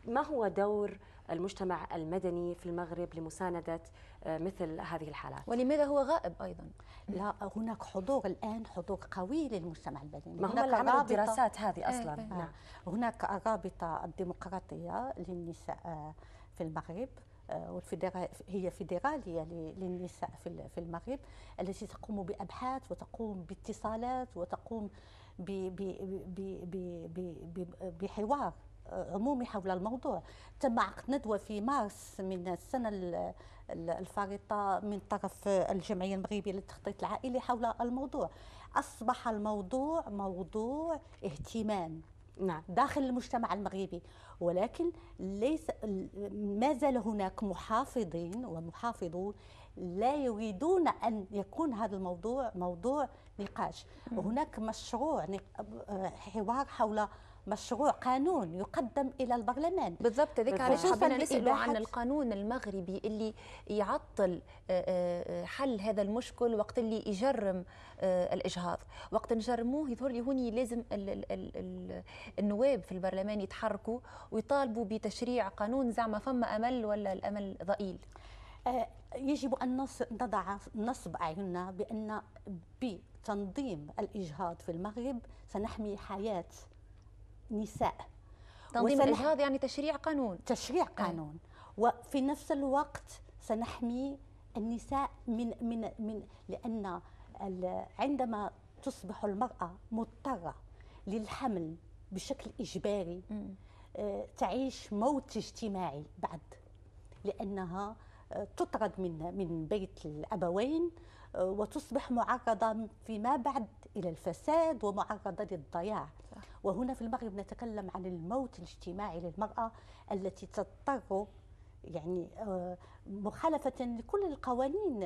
ما هو دور المجتمع المدني في المغرب لمساندة مثل هذه الحالات ولماذا هو غائب أيضا؟ لا هناك حضور الآن حضور قوي للمجتمع المدني ما هو هناك العمل الدراسات هذه إيه، أصلا إيه. نعم. هناك رابطة الديمقراطية للنساء في المغرب آه، هي فيدرالية للنساء في المغرب التي تقوم بأبحاث وتقوم باتصالات وتقوم بحوار عمومي حول الموضوع تم عقد ندوة في مارس من السنة الفارطة من طرف الجمعية المغربية للتخطيط العائلي حول الموضوع أصبح الموضوع موضوع اهتمام نعم. داخل المجتمع المغربي ولكن ليس ما زال هناك محافظين ومحافظون لا يريدون ان يكون هذا الموضوع موضوع نقاش هناك مشروع حوار حول مشروع قانون يقدم الى البرلمان بالضبط هذاك علاش حبينا نسالوا عن القانون المغربي اللي يعطل آه، آه، حل هذا المشكل وقت اللي يجرم آه، الاجهاض وقت نجرموه يظهر لي هوني لازم النواب في البرلمان يتحركوا ويطالبوا بتشريع قانون زعما فما امل ولا الامل ضئيل يجب ان نضع نصب اعيننا بان بتنظيم الاجهاض في المغرب سنحمي حياه نساء تنظيم الإجهاض يعني تشريع قانون تشريع آه. قانون وفي نفس الوقت سنحمي النساء من من من لأن عندما تصبح المرأة مضطرة للحمل بشكل إجباري آه، تعيش موت اجتماعي بعد لأنها آه، تطرد من من بيت الأبوين وتصبح معرضة فيما بعد إلى الفساد ومعرضة للضياع وهنا في المغرب نتكلم عن الموت الاجتماعي للمرأة التي تضطر يعني آه، مخالفة لكل القوانين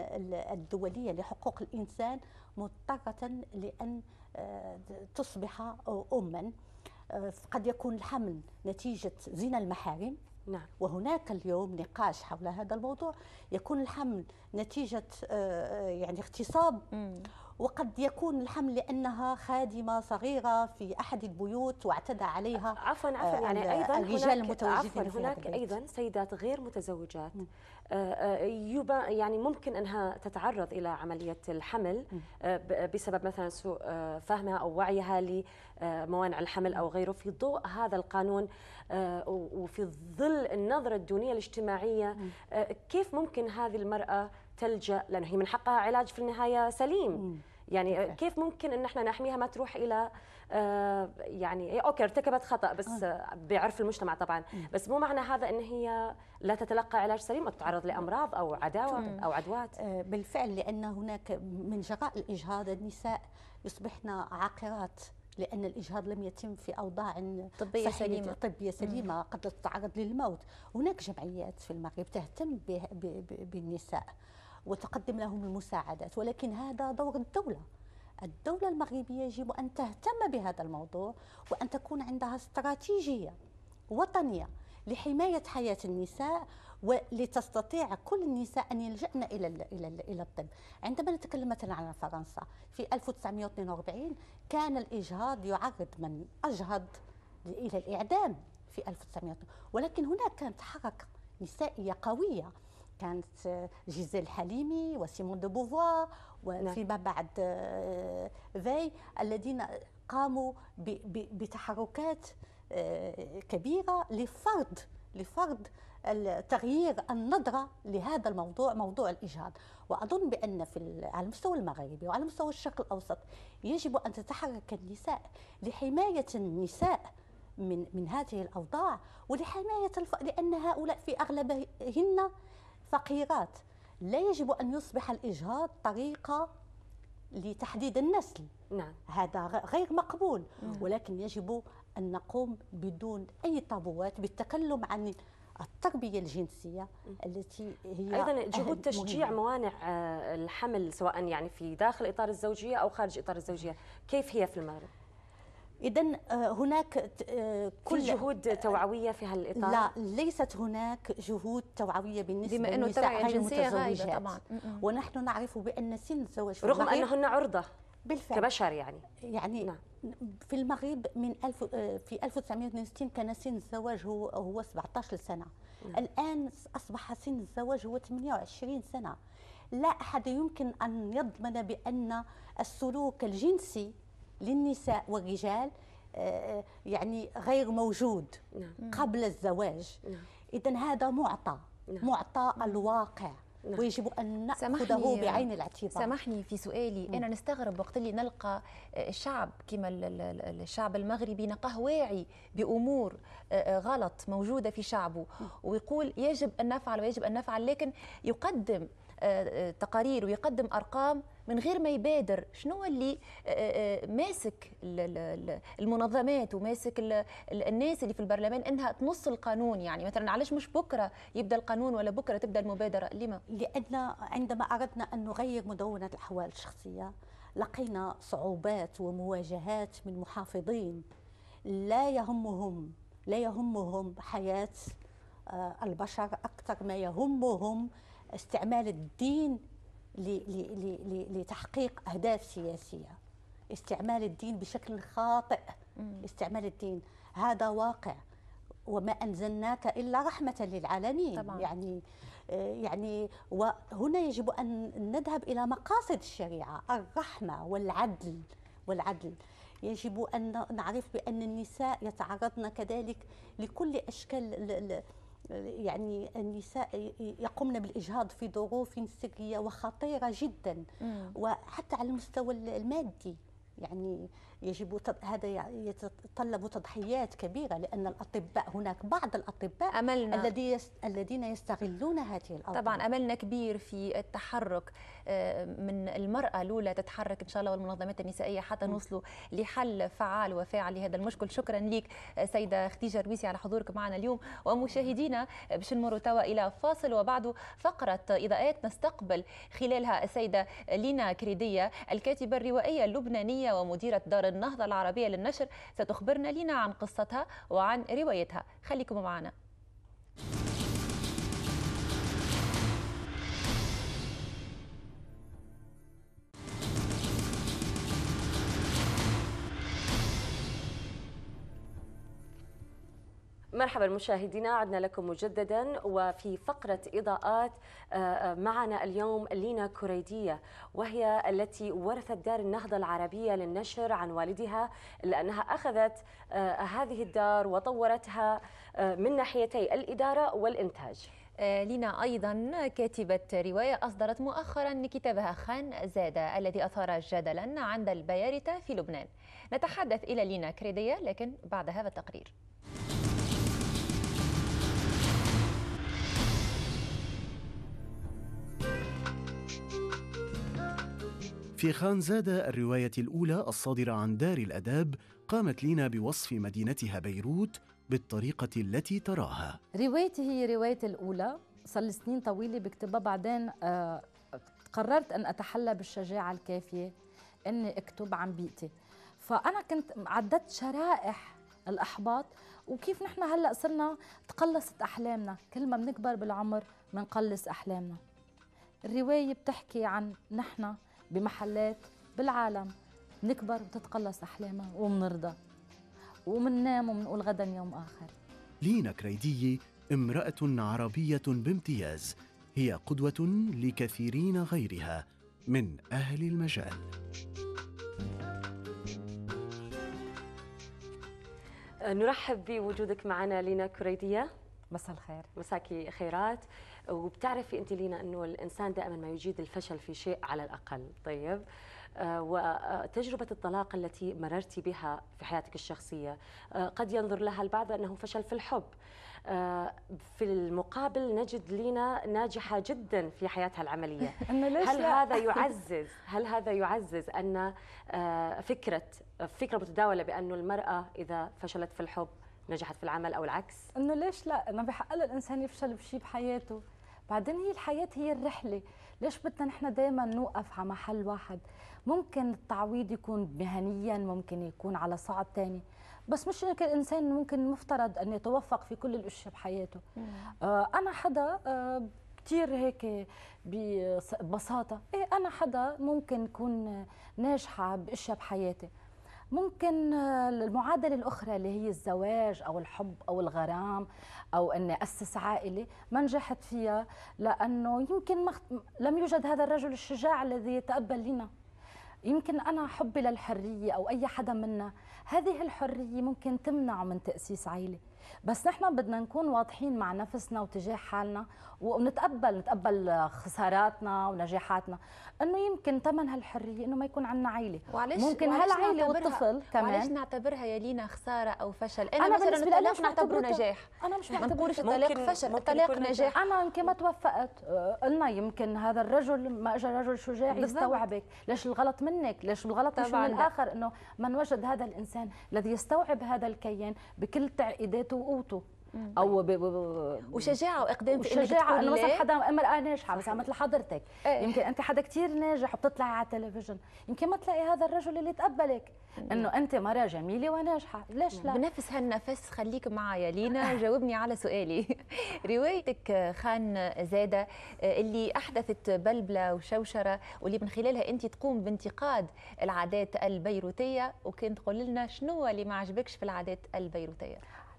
الدولية لحقوق الإنسان مضطرة لأن آه، تصبح أما آه، قد يكون الحمل نتيجة زنا المحارم نعم. وهناك اليوم نقاش حول هذا الموضوع يكون الحمل نتيجة يعني اغتصاب مم. وقد يكون الحمل لأنها خادمة صغيرة في أحد البيوت واعتدى عليها عفوا عفوا آه، يعني أيضا الرجال المتزوجين هناك, هناك أيضا سيدات غير متزوجات آه، آه، يبا يعني ممكن أنها تتعرض إلى عملية الحمل بسبب مثلا سوء فهمها أو وعيها لموانع الحمل أو غيره في ضوء هذا القانون وفي ظل النظرة الدونية الاجتماعية كيف ممكن هذه المرأة تلجا لانه هي من حقها علاج في النهايه سليم مم. يعني كيف ممكن ان احنا نحميها ما تروح الى آه، يعني إيه، اوكي ارتكبت خطا بس آه. آه، بعرف المجتمع طبعا بس مو معنى هذا ان هي لا تتلقى علاج سليم وتتعرض لامراض او عداوه او عدوات بالفعل لان هناك من جراء الاجهاض النساء يصبحن عاقرات لأن الإجهاض لم يتم في أوضاع طبية سليمة طبية سليمة قد تتعرض للموت هناك جمعيات في المغرب تهتم بالنساء وتقدم لهم المساعدات ولكن هذا دور الدولة الدولة المغربية يجب أن تهتم بهذا الموضوع وأن تكون عندها استراتيجية وطنية لحماية حياة النساء ولتستطيع كل النساء أن يلجأن إلى إلى إلى الطب. عندما نتكلم مثلا عن فرنسا في 1942 كان الإجهاض يعرض من أجهض إلى الإعدام في 1900 ولكن هناك كانت حركة نسائية قوية كانت آه، جيزيل حليمي وسيمون دو بوفوار نعم. وفيما بعد في آه، الذين قاموا بتحركات آه، كبيره لفرض لفرض تغيير النظرة لهذا الموضوع موضوع الإجهاض وأظن بأن في على المستوى المغربي وعلى مستوى الشرق الأوسط يجب أن تتحرك النساء لحماية النساء من من هذه الأوضاع ولحماية الف... لأن هؤلاء في أغلبهن فقيرات لا يجب أن يصبح الإجهاض طريقة لتحديد النسل نعم. هذا غير مقبول نعم. ولكن يجب أن نقوم بدون أي طابوات بالتكلم عن التربية الجنسية التي هي أيضا جهود تشجيع مهمة. موانع آه، الحمل سواء يعني في داخل إطار الزوجية أو خارج إطار الزوجية كيف هي في المغرب؟ اذا آه، هناك آه، كل جهود توعويه في هالاطار لا ليست هناك جهود توعويه بالنسبه بما انه التوعيه الجنسيه غايبه طبعا ونحن نعرف بان سن الزواج رغم انهن عرضه بالفعل كبشر يعني يعني نعم. في المغرب من الف آه، في 1962 كان سن الزواج هو هو 17 سنه نعم. الان اصبح سن الزواج هو 28 سنه لا احد يمكن ان يضمن بان السلوك الجنسي للنساء والرجال آه، آه، يعني غير موجود نعم. قبل الزواج نعم. إذا هذا معطى نعم. معطى الواقع ويجب ان ناخذه آه، بعين الاعتبار سامحني في سؤالي انا نستغرب وقت اللي نلقى شعب كما الشعب المغربي نلقاه واعي بامور غلط موجوده في شعبه ويقول يجب ان نفعل ويجب ان نفعل لكن يقدم تقارير ويقدم ارقام من غير ما يبادر شنو اللي آه، آه، ماسك المنظمات وماسك الناس اللي في البرلمان انها تنص القانون يعني مثلا علاش مش بكره يبدا القانون ولا بكره تبدا المبادره لما لان عندما اردنا ان نغير مدونه الاحوال الشخصيه لقينا صعوبات ومواجهات من محافظين لا يهمهم لا يهمهم حياه آه، البشر اكثر ما يهمهم استعمال الدين لتحقيق أهداف سياسية استعمال الدين بشكل خاطئ استعمال الدين هذا واقع وما انزلناك الا رحمه للعالمين طبعا. يعني آه، يعني وهنا يجب ان نذهب الى مقاصد الشريعه الرحمه والعدل والعدل يجب ان نعرف بان النساء يتعرضن كذلك لكل اشكال يعني النساء يقمن بالاجهاض في ظروف سريه وخطيره جدا وحتى على المستوى المادي يعني يجب هذا يتطلب تضحيات كبيره لان الاطباء هناك بعض الاطباء أملنا الذي يست... الذين يستغلون هذه الارض طبعا املنا كبير في التحرك آه، من المراه الاولى تتحرك ان شاء الله والمنظمات النسائيه حتى نوصلوا لحل فعال وفاعل لهذا المشكل شكرا لك آه، سيده خديجه رويسي على حضورك معنا اليوم ومشاهدينا آه، باش نمروا توا الى فاصل وبعده فقره اضاءات نستقبل خلالها السيده لينا كريديه الكاتبه الروائيه اللبنانيه ومديره دار النهضة العربية للنشر ستخبرنا لينا عن قصتها وعن روايتها خليكم معنا مرحبا مشاهدينا عدنا لكم مجددا وفي فقرة إضاءات آه، آه، معنا اليوم لينا كريدية وهي التي ورثت دار النهضة العربية للنشر عن والدها لأنها أخذت آه، هذه الدار وطورتها من ناحيتي الإدارة والإنتاج لينا أيضا كاتبة رواية أصدرت مؤخرا كتابها خان زادة الذي أثار جدلا عند البيارتة في لبنان نتحدث إلى لينا كريدية لكن بعد هذا التقرير في خان زاده الرواية الأولى الصادرة عن دار الأداب قامت لينا بوصف مدينتها بيروت بالطريقة التي تراها روايتي هي روايتي الأولى صار لي سنين طويلة بكتبها بعدين آه قررت أن أتحلى بالشجاعة الكافية أني أكتب عن بيئتي فأنا كنت عددت شرائح الإحباط وكيف نحن هلأ صرنا تقلصت أحلامنا كل ما بنكبر بالعمر بنقلص أحلامنا الرواية بتحكي عن نحن بمحلات بالعالم نكبر وتتقلص أحلامها ومنرضى ومننام ومنقول غدا يوم آخر لينا كريدية امرأة عربية بامتياز هي قدوة لكثيرين غيرها من أهل المجال نرحب بوجودك معنا لينا كريدية مساء الخير مساكي خيرات وبتعرفي انت لينا انه الانسان دائما ما يجيد الفشل في شيء على الاقل طيب آه، وتجربة الطلاق التي مررت بها في حياتك الشخصية آه، قد ينظر لها البعض أنه فشل في الحب آه، في المقابل نجد لينا ناجحة جدا في حياتها العملية (laughs) هل هذا (laughs) يعزز هل هذا يعزز أن فكرة فكرة متداولة بأن المرأة إذا فشلت في الحب نجحت في العمل أو العكس؟ أنه ليش لا؟ ما بحق الإنسان يفشل بشيء بحياته بعدين هي الحياة هي الرحلة ليش بدنا نحن دائما نوقف على محل واحد ممكن التعويض يكون مهنيا ممكن يكون على صعد ثاني بس مش هيك الانسان ممكن مفترض ان يتوفق في كل الاشياء بحياته آه انا حدا آه كثير هيك ببساطه ايه انا حدا ممكن اكون ناجحه باشياء بحياتي ممكن آه، المعادلة الأخرى اللي هي الزواج أو الحب أو الغرام أو أني أسس عائلة ما نجحت فيها لأنه يمكن مخت... لم يوجد هذا الرجل الشجاع الذي يتقبل لنا يمكن أنا حبي للحرية أو أي حدا منا هذه الحرية ممكن تمنعه من تأسيس عائلة بس نحن بدنا نكون واضحين مع نفسنا وتجاه حالنا ونتقبل نتقبل خساراتنا ونجاحاتنا انه يمكن ثمن هالحريه انه ما يكون عندنا عيله وعليش ممكن هالعائله هالعيله والطفل كمان وعليش نعتبرها يا لينا خساره او فشل انا, أنا مثلا الطلاق نعتبره نجاح انا مش بعتبر الطلاق فشل الطلاق نجاح انا يمكن ما توفقت آه، قلنا يمكن هذا الرجل ما اجى رجل شجاع يستوعبك ليش الغلط منك ليش الغلط مش من الاخر انه من وجد هذا الانسان الذي يستوعب هذا الكيان بكل تعقيدات وقوته او ب... ب... وشجاعه واقدام في شجاعه انه مثلا حدا امراه ناجحه مثلا مثل حضرتك ايه. يمكن انت حدا كثير ناجح وبتطلعي على التلفزيون يمكن ما تلاقي هذا الرجل اللي تقبلك انه انت مره جميله وناجحه ليش لا بنفس هالنفس خليك معايا لينا (laughs) جاوبني على سؤالي (laughs) روايتك خان زاده اللي احدثت بلبله وشوشره واللي من خلالها انت تقوم بانتقاد العادات البيروتيه وكنت تقول لنا شنو اللي ما عجبكش في العادات البيروتيه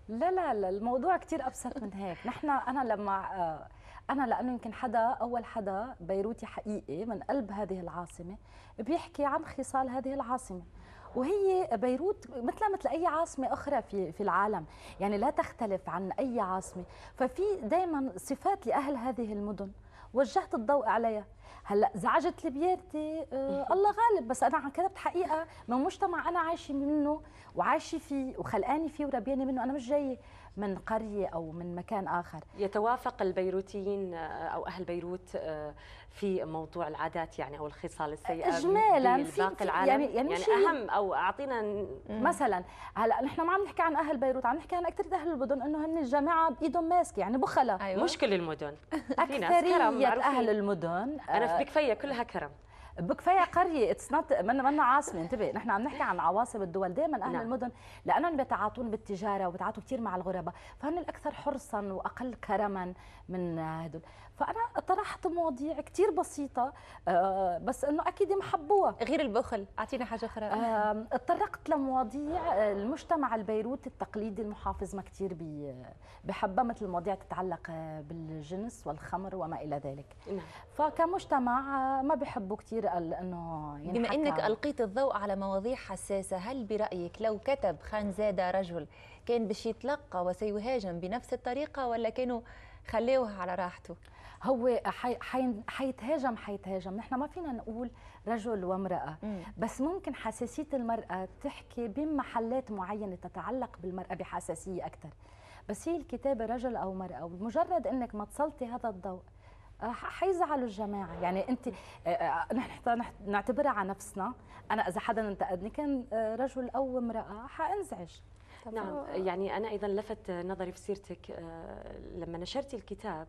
لا لا لا الموضوع كثير ابسط من هيك نحن انا لما آه، انا لانه يمكن حدا اول حدا بيروتي حقيقي من قلب هذه العاصمه بيحكي عن خصال هذه العاصمه وهي بيروت مثلها مثل اي عاصمه اخرى في في العالم يعني لا تختلف عن اي عاصمه ففي دائما صفات لاهل هذه المدن وجهت الضوء عليها هلا زعجت لبيرتي آه الله غالب بس انا كتبت حقيقه من مجتمع انا عايشه منه وعايشه فيه وخلقاني فيه وربياني منه انا مش جايه من قرية أو من مكان آخر يتوافق البيروتيين آه، أو أهل بيروت آه، في موضوع العادات يعني أو الخصال السيئة آه، إجمالا في باقي العالم يعني, يعني, يعني أهم أو أعطينا مثلا هلا نحن ما عم نحكي عن أهل بيروت عم نحكي عن أكثر أهل المدن إنه هن الجماعة بإيدهم ماسك يعني بخلة أيوة. مشكل المدن أكثرية أهل المدن أنا في بكفية كلها كرم بكفايه قريه اتس نوت منا منا عاصمه انتبه نحن عم نحكي عن عواصم الدول دائما اهل نعم. المدن لانهم بيتعاطون بالتجاره وبيتعاطوا كثير مع الغرباء فهن الاكثر حرصا واقل كرما من هدول فانا طرحت مواضيع كثير بسيطه آه، بس انه اكيد محبوها غير البخل اعطينا حاجه اخرى اتطرقت لمواضيع آه، المجتمع البيروتي التقليدي المحافظ ما كثير بحبها مثل مواضيع تتعلق آه، بالجنس والخمر وما الى ذلك نعم. فكمجتمع ما بحبوا كثير انه بما انك القيت الضوء على مواضيع حساسه هل برايك لو كتب خان زاده رجل كان باش يتلقى وسيهاجم بنفس الطريقه ولا كانوا خليوه على راحته هو حيتهاجم حيتهاجم نحن ما فينا نقول رجل وامرأة مم. بس ممكن حساسية المرأة تحكي بمحلات معينة تتعلق بالمرأة بحساسية أكثر بس هي الكتابة رجل أو مرأة ومجرد أنك ما تسلطي هذا الضوء آه، حيزعلوا الجماعه يعني انت آه، آه، نحن نعتبرها على نفسنا انا اذا حدا انتقدني كان رجل او امراه حانزعج نعم يعني انا ايضا لفت نظري في سيرتك لما نشرتي الكتاب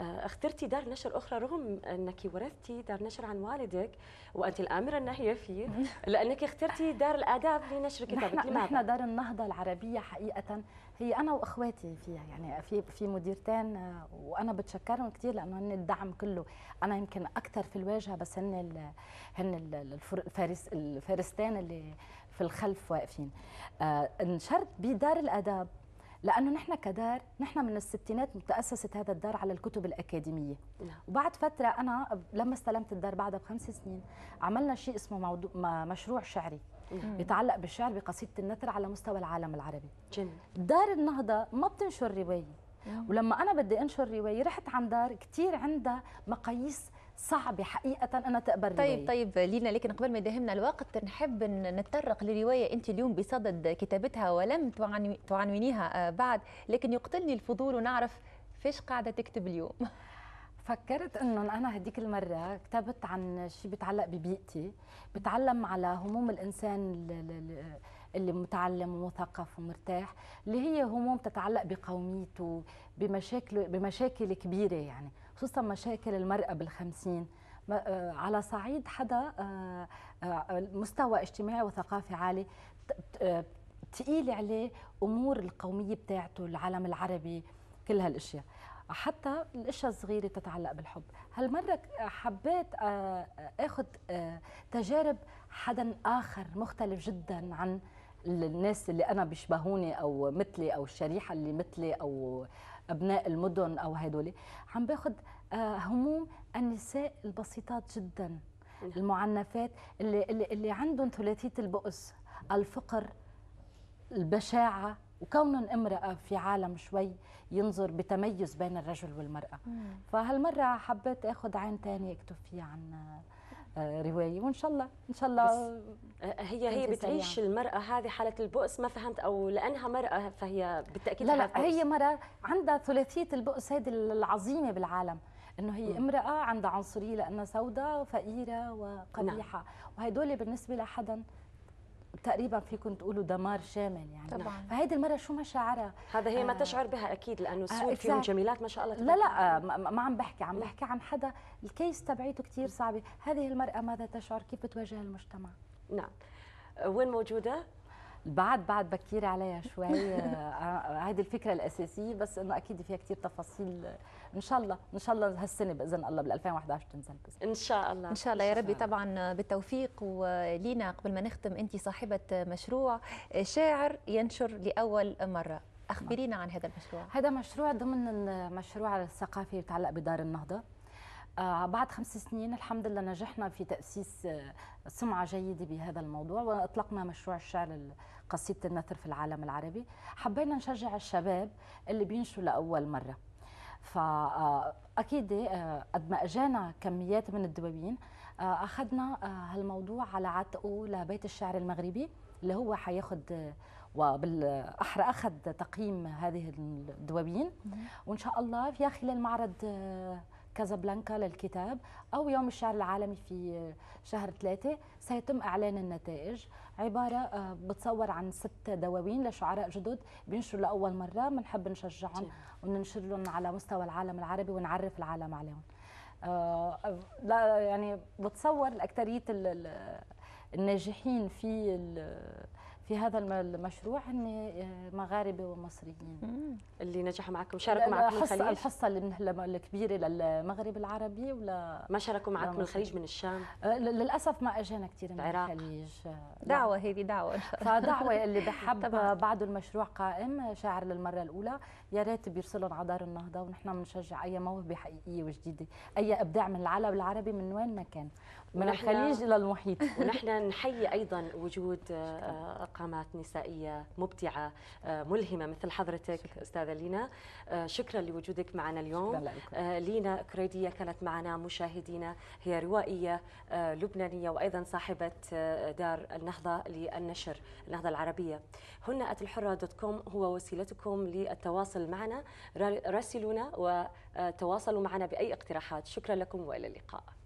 آه، اخترتي دار نشر أخرى رغم أنك ورثتي دار نشر عن والدك وأنت الآمرة الناهية فيه (laughs) لأنك اخترتي دار الآداب لنشر كتابك نحن, لماذا؟ نحن دار النهضة العربية حقيقة هي أنا وإخواتي فيها يعني في في مديرتين آه، وأنا بتشكرهم كثير لأنه هن الدعم كله أنا يمكن أكثر في الواجهة بس هن هن الفارس الفارستين اللي في الخلف واقفين آه نشرت بدار الآداب لانه نحن كدار نحن من الستينات تاسست هذا الدار على الكتب الاكاديميه نعم. وبعد فتره انا لما استلمت الدار بعدها بخمس سنين عملنا شيء اسمه موضوع مشروع شعري نعم. يتعلق بالشعر بقصيده النثر على مستوى العالم العربي جميل دار النهضه ما بتنشر روايه نعم. ولما انا بدي انشر روايه رحت عن دار كثير عندها مقاييس صعب حقيقه انا تقبل طيب رواية. طيب لينا لكن قبل ما يداهمنا الوقت نحب نتطرق لروايه انت اليوم بصدد كتابتها ولم تعنونيها آه، بعد لكن يقتلني الفضول ونعرف فيش قاعده تكتب اليوم (laughs) فكرت انه انا هديك المره كتبت عن شيء بيتعلق ببيئتي بتعلم على هموم الانسان اللي متعلم ومثقف ومرتاح اللي هي هموم تتعلق بقوميته بمشاكله بمشاكل كبيره يعني خصوصا مشاكل المرأة بالخمسين آه، على صعيد حدا آه، آه، مستوى اجتماعي وثقافي عالي تقيل عليه امور القوميه بتاعته العالم العربي كل هالاشياء حتى الاشياء الصغيره تتعلق بالحب هالمره حبيت اخذ تجارب حدا اخر مختلف جدا عن الناس اللي انا بيشبهوني او مثلي او الشريحه اللي مثلي او ابناء المدن او هدول عم باخذ آه، هموم النساء البسيطات جدا المعنفات اللي اللي, اللي عندهم ثلاثيه البؤس الفقر البشاعه وكونهم امرأة في عالم شوي ينظر بتميز بين الرجل والمرأة فهالمرة حبيت أخذ عين ثانيه أكتب فيها عن آه، روايه وان شاء الله ان شاء الله آه، هي هي بتعيش يعني. المراه هذه حاله البؤس ما فهمت او لانها مراه فهي بالتاكيد لا لا هي مراه عندها ثلاثيه البؤس هذه العظيمه بالعالم انه هي امراه عندها عنصريه لانها سوداء فقيره وقبيحه نعم. وهدول بالنسبه لحدا تقريبا فيكم تقولوا دمار شامل يعني طبعا نعم. فهيدي المره شو مشاعرها هذا هي ما آه. تشعر بها اكيد لانه السوق آه فيهم جميلات ما شاء الله لا لا ما عم بحكي عم بحكي عن حدا الكيس تبعيته كثير صعبه هذه المراه ماذا تشعر كيف بتواجه المجتمع نعم وين موجوده بعد بعد بكير عليها شوي هذه آه، آه، الفكره الاساسيه بس انه اكيد فيها كثير تفاصيل ان شاء الله ان شاء الله هالسنه باذن الله بال 2011 تنزل بس ان شاء الله ان شاء الله يا ربي طبعا بالتوفيق ولينا قبل ما نختم انت صاحبه مشروع شاعر ينشر لاول مره اخبرينا عن هذا المشروع هذا مشروع ضمن المشروع الثقافي يتعلق بدار النهضه آه، بعد خمس سنين الحمد لله نجحنا في تأسيس آه، سمعة جيدة بهذا الموضوع وأطلقنا مشروع الشعر قصيدة النثر في العالم العربي حبينا نشجع الشباب اللي بينشوا لأول مرة فأكيد آه، قد ما أجانا كميات من الدواوين أخذنا هالموضوع على عاتقه لبيت الشعر المغربي اللي هو حياخد وبالاحرى اخذ تقييم هذه الدواوين وان شاء الله في خلال معرض كازابلانكا للكتاب أو يوم الشعر العالمي في شهر ثلاثة سيتم إعلان النتائج عبارة آه، بتصور عن ست دواوين لشعراء جدد بينشروا لأول مرة بنحب نشجعهم وننشر لهم على مستوى العالم العربي ونعرف العالم عليهم آه، لا يعني بتصور الأكترية الناجحين في في هذا المشروع هن آه، مغاربه ومصريين اللي نجحوا معكم شاركوا معكم من الخليج الحصه الحصه الكبيره للمغرب العربي ولا ما شاركوا معكم من الخليج من الشام آه، للاسف ما اجانا كثير من العراق. الخليج آه، دعوه هذه دعوه فدعوه (laughs) اللي بحب بعده المشروع قائم شاعر للمره الاولى يا ريت بيرسلهم على دار النهضه ونحن بنشجع اي موهبه حقيقيه وجديده اي ابداع من العالم العربي من وين ما كان من الخليج الى المحيط (laughs) ونحن نحيي ايضا وجود آه، قامات نسائيه مبدعه آه، ملهمه مثل حضرتك شكرا. استاذه لينا آه، شكرا لوجودك معنا اليوم لينا كريديه كانت معنا مشاهدينا هي روائيه لبنانيه وايضا صاحبه دار النهضه للنشر النهضه العربيه هنا الحره دوت كوم هو وسيلتكم للتواصل معنا راسلونا وتواصلوا معنا باي اقتراحات شكرا لكم والى اللقاء